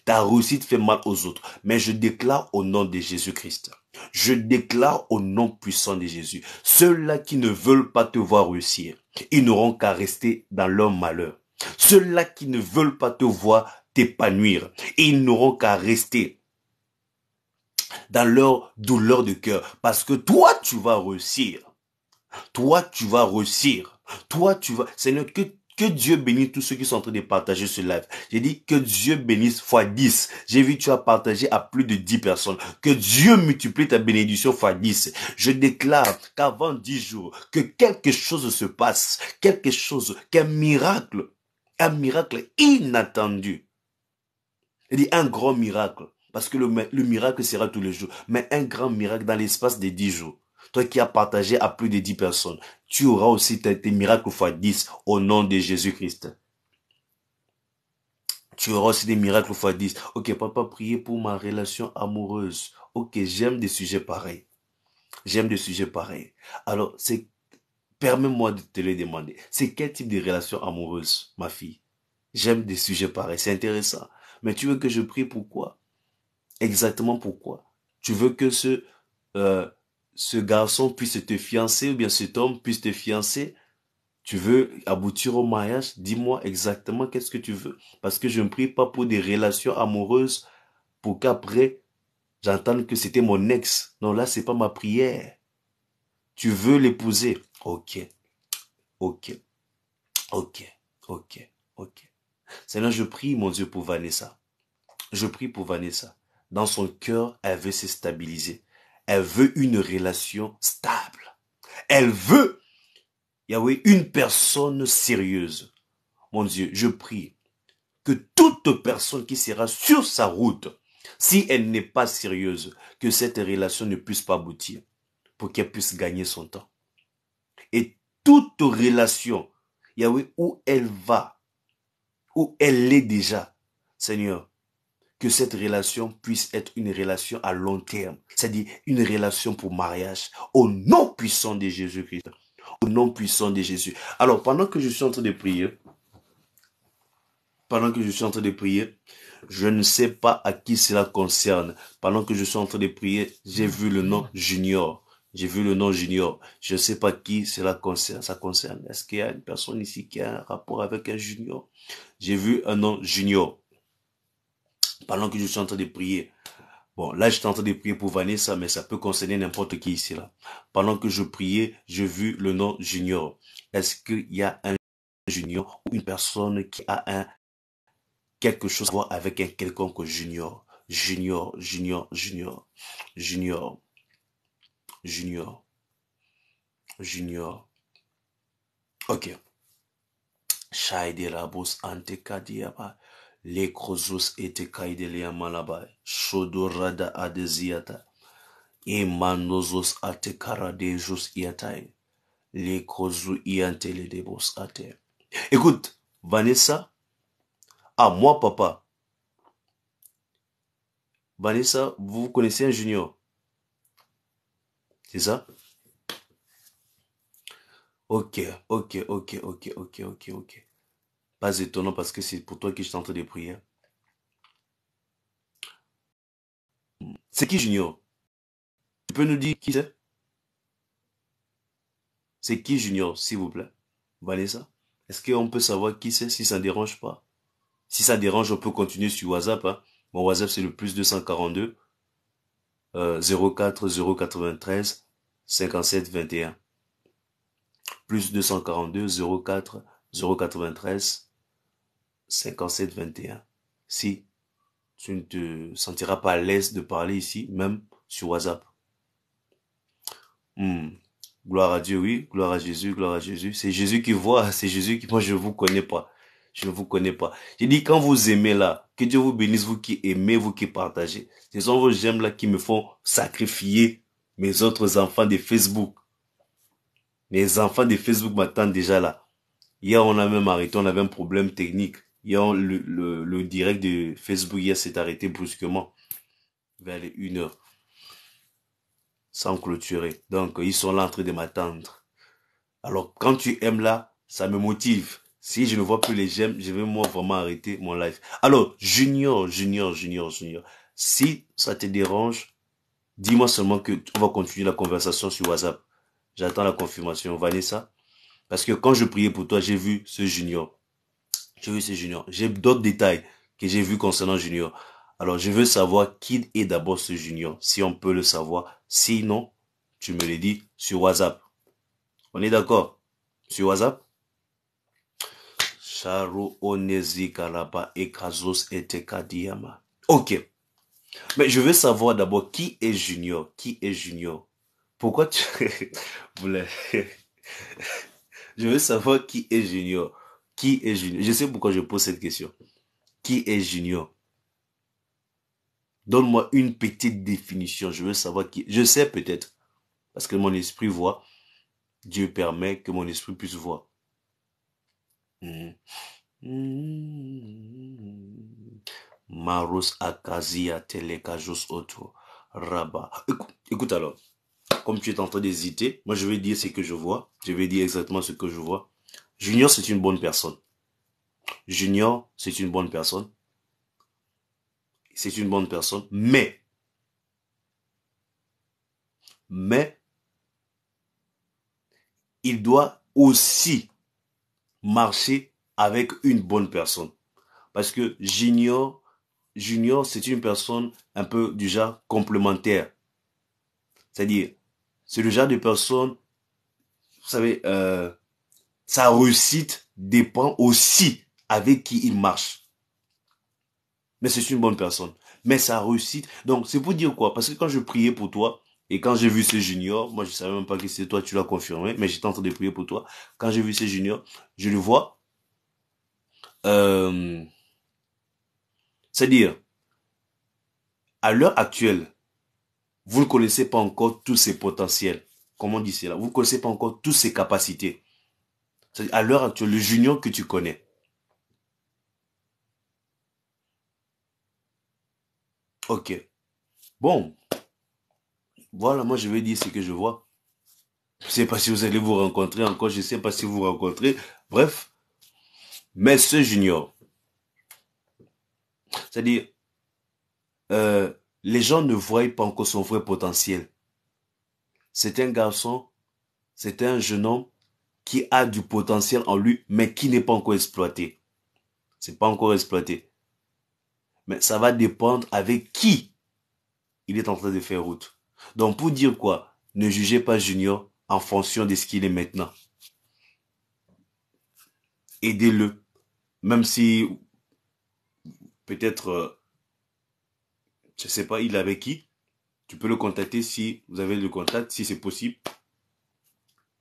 Ta réussite fait mal aux autres. Mais je déclare au nom de Jésus-Christ. Je déclare au nom puissant de Jésus. Ceux-là qui ne veulent pas te voir réussir, ils n'auront qu'à rester dans leur malheur. Ceux-là qui ne veulent pas te voir t'épanouir, ils n'auront qu'à rester dans leur douleur de cœur. Parce que toi, tu vas réussir. Toi, tu vas réussir. Toi, tu vas... Seigneur, que que Dieu bénisse tous ceux qui sont en train de partager ce live. J'ai dit que Dieu bénisse fois 10. J'ai vu que tu as partagé à plus de 10 personnes. Que Dieu multiplie ta bénédiction fois 10. Je déclare qu'avant 10 jours, que quelque chose se passe. Quelque chose, qu'un miracle, un miracle inattendu. Il dit un grand miracle. Parce que le, le miracle sera tous les jours. Mais un grand miracle dans l'espace des 10 jours. Toi qui as partagé à plus de 10 personnes, tu auras aussi tes, miracles fois 10 au nom de Jésus-Christ. Tu auras aussi des miracles fois 10. Ok, papa, priez pour ma relation amoureuse. Ok, j'aime des sujets pareils. J'aime des sujets pareils. Alors, c'est permets-moi de te le demander. C'est quel type de relation amoureuse, ma fille J'aime des sujets pareils, c'est intéressant. Mais tu veux que je prie pourquoi Exactement pourquoi Tu veux que ce euh, ce garçon puisse te fiancer ou bien cet homme puisse te fiancer, tu veux aboutir au mariage, dis-moi exactement qu'est-ce que tu veux. Parce que je ne prie pas pour des relations amoureuses pour qu'après, j'entende que c'était mon ex. Non, là, c'est pas ma prière. Tu veux l'épouser. Ok. Ok. Ok. Ok. Ok. Seigneur, je prie, mon Dieu, pour Vanessa. Je prie pour Vanessa. Dans son cœur, elle veut se stabiliser. Elle veut une relation stable. Elle veut, Yahweh, une personne sérieuse. Mon Dieu, je prie que toute personne qui sera sur sa route, si elle n'est pas sérieuse, que cette relation ne puisse pas aboutir pour qu'elle puisse gagner son temps. Et toute relation, Yahweh, où elle va, où elle est déjà, Seigneur, que cette relation puisse être une relation à long terme, c'est-à-dire une relation pour mariage, au nom puissant de Jésus-Christ, au nom puissant de Jésus. Alors, pendant que je suis en train de prier, pendant que je suis en train de prier, je ne sais pas à qui cela concerne. Pendant que je suis en train de prier, j'ai vu le nom Junior. J'ai vu le nom Junior. Je ne sais pas qui cela concerne. Ça concerne. Est-ce qu'il y a une personne ici qui a un rapport avec un Junior J'ai vu un nom Junior pendant que je suis en train de prier. Bon, là, je suis en train de prier pour Vanessa, mais ça peut concerner n'importe qui ici, là. Pendant que je priais, j'ai vu le nom Junior. Est-ce qu'il y a un Junior ou une personne qui a un, quelque chose à voir avec un quelconque Junior? Junior, Junior, Junior, Junior, Junior, Junior. Ok. Lekrosus ete kaidelia malabai. Shodorada adeziata. Imanozos ate karadejus iatai. Lekrosu de ate. Écoute, Vanessa, ah, moi, papa. Vanessa, vous connaissez un junior. C'est ça? Ok, ok, ok, ok, ok, ok, ok. Pas étonnant parce que c'est pour toi que je suis en train de prier. C'est qui Junior Tu peux nous dire qui c'est C'est qui Junior, s'il vous plaît Vanessa Est-ce qu'on peut savoir qui c'est si ça ne dérange pas Si ça dérange, on peut continuer sur WhatsApp. Hein. Mon WhatsApp, c'est le plus 242 04 093 57 21. Plus 242 04 093 57 21. Si tu ne te sentiras pas à l'aise de parler ici, même sur WhatsApp. Hmm. Gloire à Dieu, oui. Gloire à Jésus, gloire à Jésus. C'est Jésus qui voit, (laughs) c'est Jésus qui... Moi, je ne vous connais pas. Je ne vous connais pas. J'ai dit, quand vous aimez là, que Dieu vous bénisse, vous qui aimez, vous qui partagez. Ce sont vos j'aime là qui me font sacrifier mes autres enfants de Facebook. Mes enfants de Facebook m'attendent déjà là. Hier, on a même arrêté, on avait un problème technique le, le, le, direct de Facebook hier s'est arrêté brusquement vers les 1 heure. Sans clôturer. Donc, ils sont là en train de m'attendre. Alors, quand tu aimes là, ça me motive. Si je ne vois plus les j'aime, je vais moi vraiment arrêter mon live. Alors, junior, junior, junior, junior. Si ça te dérange, dis-moi seulement que on va continuer la conversation sur WhatsApp. J'attends la confirmation, Vanessa. Parce que quand je priais pour toi, j'ai vu ce junior. J'ai vu ce junior. J'ai d'autres détails que j'ai vu concernant junior. Alors, je veux savoir qui est d'abord ce junior, si on peut le savoir. Sinon, tu me le dis sur WhatsApp. On est d'accord Sur WhatsApp Ok. Mais je veux savoir d'abord qui est junior. Qui est junior Pourquoi tu... (laughs) (laughs) je veux savoir qui est junior. Qui est Junior Je sais pourquoi je pose cette question. Qui est Junior Donne-moi une petite définition. Je veux savoir qui. Je sais peut-être. Parce que mon esprit voit. Dieu permet que mon esprit puisse voir. Hmm. Maros Akazia Telekajos Oto Rabat. écoute alors. Comme tu es en train d'hésiter, moi je vais dire ce que je vois. Je vais dire exactement ce que je vois. Junior, c'est une bonne personne. Junior, c'est une bonne personne. C'est une bonne personne. Mais, mais, il doit aussi marcher avec une bonne personne. Parce que Junior, Junior, c'est une personne un peu du genre complémentaire. C'est-à-dire, c'est le genre de personne, vous savez, euh, sa réussite dépend aussi avec qui il marche. Mais c'est une bonne personne. Mais sa réussite, donc c'est pour dire quoi Parce que quand je priais pour toi, et quand j'ai vu ce junior, moi je savais même pas que c'était toi, tu l'as confirmé, mais j'étais en train de prier pour toi. Quand j'ai vu ce junior, je le vois. Euh, c'est-à-dire, à, à l'heure actuelle, vous ne connaissez pas encore tous ses potentiels. Comment on dit cela Vous ne connaissez pas encore toutes ses capacités à l'heure actuelle, le junior que tu connais. Ok. Bon. Voilà, moi je vais dire ce que je vois. Je ne sais pas si vous allez vous rencontrer encore, je ne sais pas si vous vous rencontrez. Bref. Mais ce junior, c'est-à-dire, euh, les gens ne voient pas encore son vrai potentiel. C'est un garçon, c'est un jeune homme qui a du potentiel en lui, mais qui n'est pas encore exploité. C'est pas encore exploité. Mais ça va dépendre avec qui il est en train de faire route. Donc, pour dire quoi? Ne jugez pas Junior en fonction de ce qu'il est maintenant. Aidez-le. Même si, peut-être, je euh, je sais pas, il est avec qui. Tu peux le contacter si vous avez le contact, si c'est possible.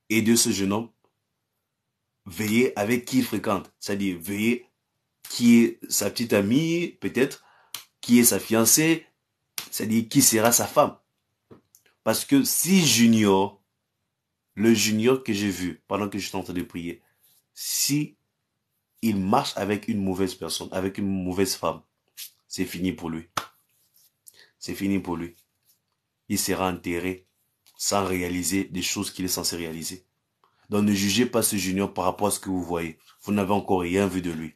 Aidez ce jeune homme Veillez avec qui il fréquente. C'est-à-dire, veiller qui est sa petite amie, peut-être, qui est sa fiancée, c'est-à-dire qui sera sa femme. Parce que si Junior, le junior que j'ai vu pendant que je suis en train de prier, si il marche avec une mauvaise personne, avec une mauvaise femme, c'est fini pour lui. C'est fini pour lui. Il sera enterré sans réaliser des choses qu'il est censé réaliser. Donc ne jugez pas ce junior par rapport à ce que vous voyez. Vous n'avez encore rien vu de lui.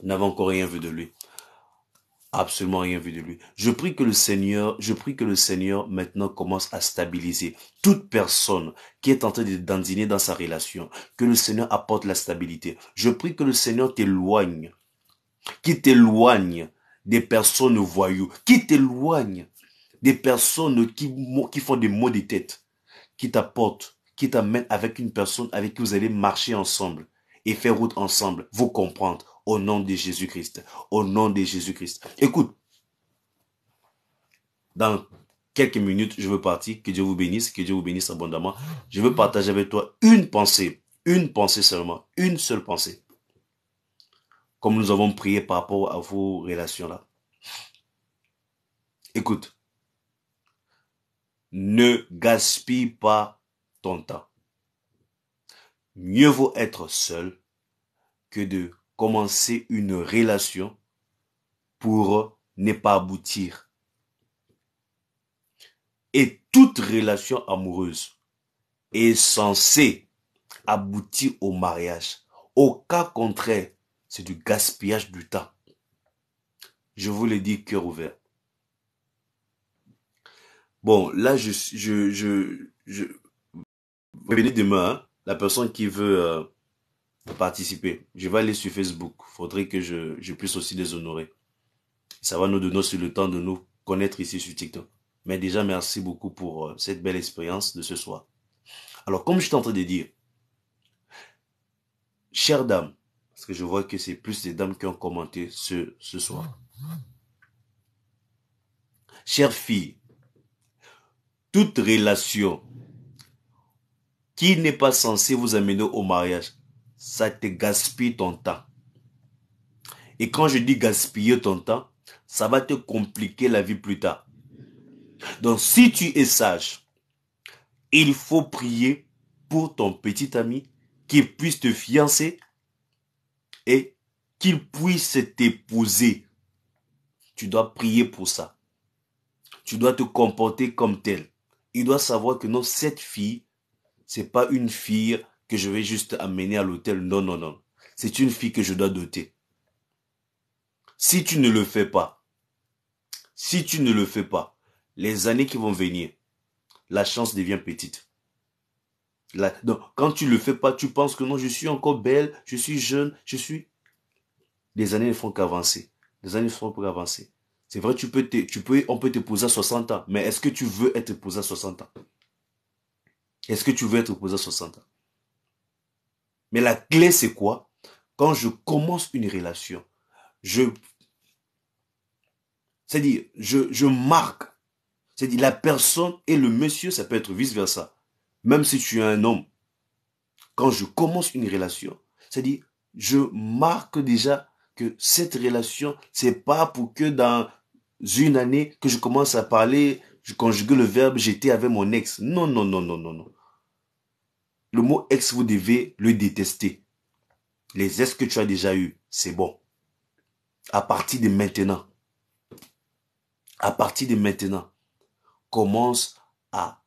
Vous n'avez encore rien vu de lui. Absolument rien vu de lui. Je prie que le Seigneur, je prie que le Seigneur maintenant commence à stabiliser toute personne qui est en train de dandiner dans sa relation. Que le Seigneur apporte la stabilité. Je prie que le Seigneur t'éloigne. Qui t'éloigne des personnes voyous. Qui t'éloigne des personnes qui, qui font des maux de tête. Qui t'apportent qui t'emmène avec une personne avec qui vous allez marcher ensemble et faire route ensemble, vous comprendre au nom de Jésus-Christ. Au nom de Jésus-Christ. Écoute, dans quelques minutes, je veux partir. Que Dieu vous bénisse, que Dieu vous bénisse abondamment. Je veux partager avec toi une pensée, une pensée seulement, une seule pensée. Comme nous avons prié par rapport à vos relations-là. Écoute, ne gaspille pas temps. Mieux vaut être seul que de commencer une relation pour ne pas aboutir. Et toute relation amoureuse est censée aboutir au mariage. Au cas contraire, c'est du gaspillage du temps. Je vous le dis cœur ouvert. Bon, là, je, je venez demain, hein, la personne qui veut euh, participer. Je vais aller sur Facebook. Faudrait que je, puisse aussi les honorer. Ça va nous donner aussi le temps de nous connaître ici sur TikTok. Mais déjà, merci beaucoup pour euh, cette belle expérience de ce soir. Alors, comme je suis en train de dire, chères dames, parce que je vois que c'est plus des dames qui ont commenté ce, ce soir. Chères filles, toute relation qui n'est pas censé vous amener au mariage, ça te gaspille ton temps. Et quand je dis gaspiller ton temps, ça va te compliquer la vie plus tard. Donc si tu es sage, il faut prier pour ton petit ami qu'il puisse te fiancer et qu'il puisse t'épouser. Tu dois prier pour ça. Tu dois te comporter comme tel. Il doit savoir que non, cette fille, c'est pas une fille que je vais juste amener à l'hôtel. Non, non, non. C'est une fille que je dois doter. Si tu ne le fais pas, si tu ne le fais pas, les années qui vont venir, la chance devient petite. quand tu ne le fais pas, tu penses que non, je suis encore belle, je suis jeune, je suis. Les années ne font qu'avancer. Les années ne font qu'avancer. C'est vrai, tu peux, tu peux, on peut te poser à 60 ans, mais est-ce que tu veux être posé à 60 ans? Est-ce que tu veux être opposé à 60 ans Mais la clé, c'est quoi Quand je commence une relation, je... C'est-à-dire, je, je marque. C'est-à-dire, la personne et le monsieur, ça peut être vice-versa. Même si tu es un homme. Quand je commence une relation, c'est-à-dire, je marque déjà que cette relation, c'est pas pour que dans une année que je commence à parler je conjugue le verbe j'étais avec mon ex. Non, non, non, non, non, non. Le mot ex, vous devez le détester. Les ex que tu as déjà eu, c'est bon. À partir de maintenant, à partir de maintenant, commence à,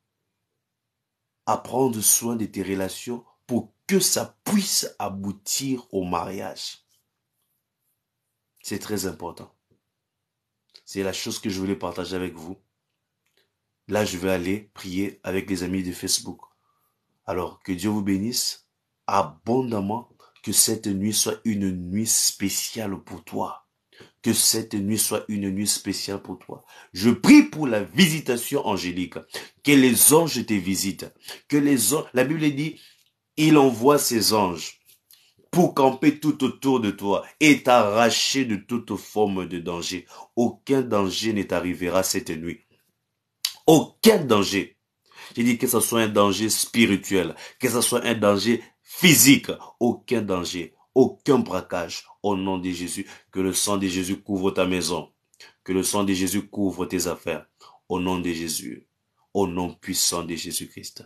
à prendre soin de tes relations pour que ça puisse aboutir au mariage. C'est très important. C'est la chose que je voulais partager avec vous. Là, je vais aller prier avec les amis de Facebook. Alors, que Dieu vous bénisse abondamment. Que cette nuit soit une nuit spéciale pour toi. Que cette nuit soit une nuit spéciale pour toi. Je prie pour la visitation angélique. Que les anges te visitent. Que les anges, la Bible dit, il envoie ses anges pour camper tout autour de toi et t'arracher de toute forme de danger. Aucun danger ne t'arrivera cette nuit. Aucun danger. J'ai dit que ce soit un danger spirituel, que ce soit un danger physique, aucun danger, aucun braquage. Au nom de Jésus, que le sang de Jésus couvre ta maison, que le sang de Jésus couvre tes affaires. Au nom de Jésus, au nom puissant de Jésus-Christ,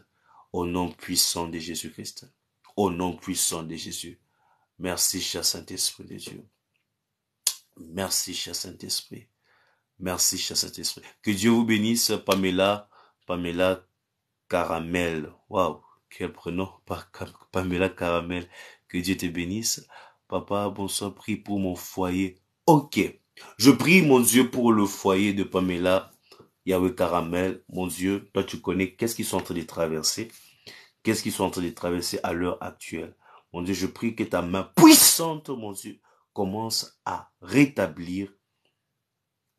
au nom puissant de Jésus-Christ, au nom puissant de Jésus. Merci, cher Saint-Esprit de Dieu. Merci, cher Saint-Esprit. Merci, cher Saint-Esprit. Que Dieu vous bénisse, Pamela, Pamela Caramel. Waouh, quel prénom, Pamela Caramel. Que Dieu te bénisse. Papa, bonsoir, prie pour mon foyer. Ok. Je prie, mon Dieu, pour le foyer de Pamela, Yahweh Caramel. Mon Dieu, toi tu connais qu'est-ce qu'ils sont en train de traverser. Qu'est-ce qu'ils sont en train de traverser à l'heure actuelle. Mon Dieu, je prie que ta main puissante, mon Dieu, commence à rétablir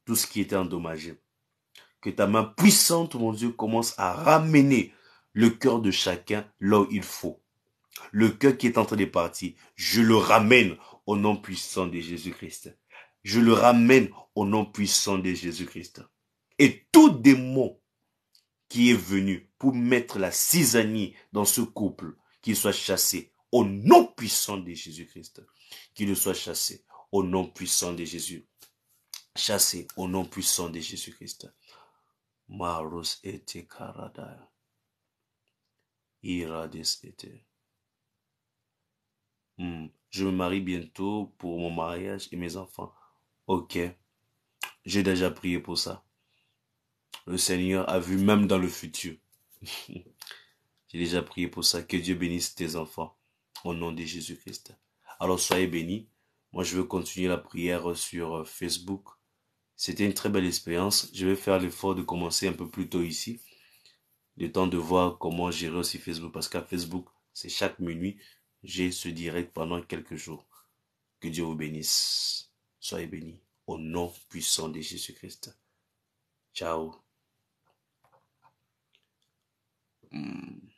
tout ce qui était endommagé. Que ta main puissante, mon Dieu, commence à ramener le cœur de chacun là où il faut. Le cœur qui est en train de partir, je le ramène au nom puissant de Jésus-Christ. Je le ramène au nom puissant de Jésus-Christ. Et tout démon qui est venu pour mettre la cisanie dans ce couple, qu'il soit chassé au nom puissant de Jésus-Christ. Qu'il soit chassé au nom puissant de Jésus. Chassé au nom puissant de Jésus-Christ. Hmm. Je me marie bientôt pour mon mariage et mes enfants. Ok. J'ai déjà prié pour ça. Le Seigneur a vu même dans le futur. (laughs) J'ai déjà prié pour ça. Que Dieu bénisse tes enfants. Au nom de Jésus-Christ. Alors soyez bénis. Moi, je veux continuer la prière sur euh, Facebook. C'était une très belle expérience. Je vais faire l'effort de commencer un peu plus tôt ici. Le temps de voir comment gérer aussi Facebook. Parce qu'à Facebook, c'est chaque minuit, j'ai ce direct pendant quelques jours. Que Dieu vous bénisse. Soyez bénis. Au nom puissant de Jésus-Christ. Ciao. Hmm.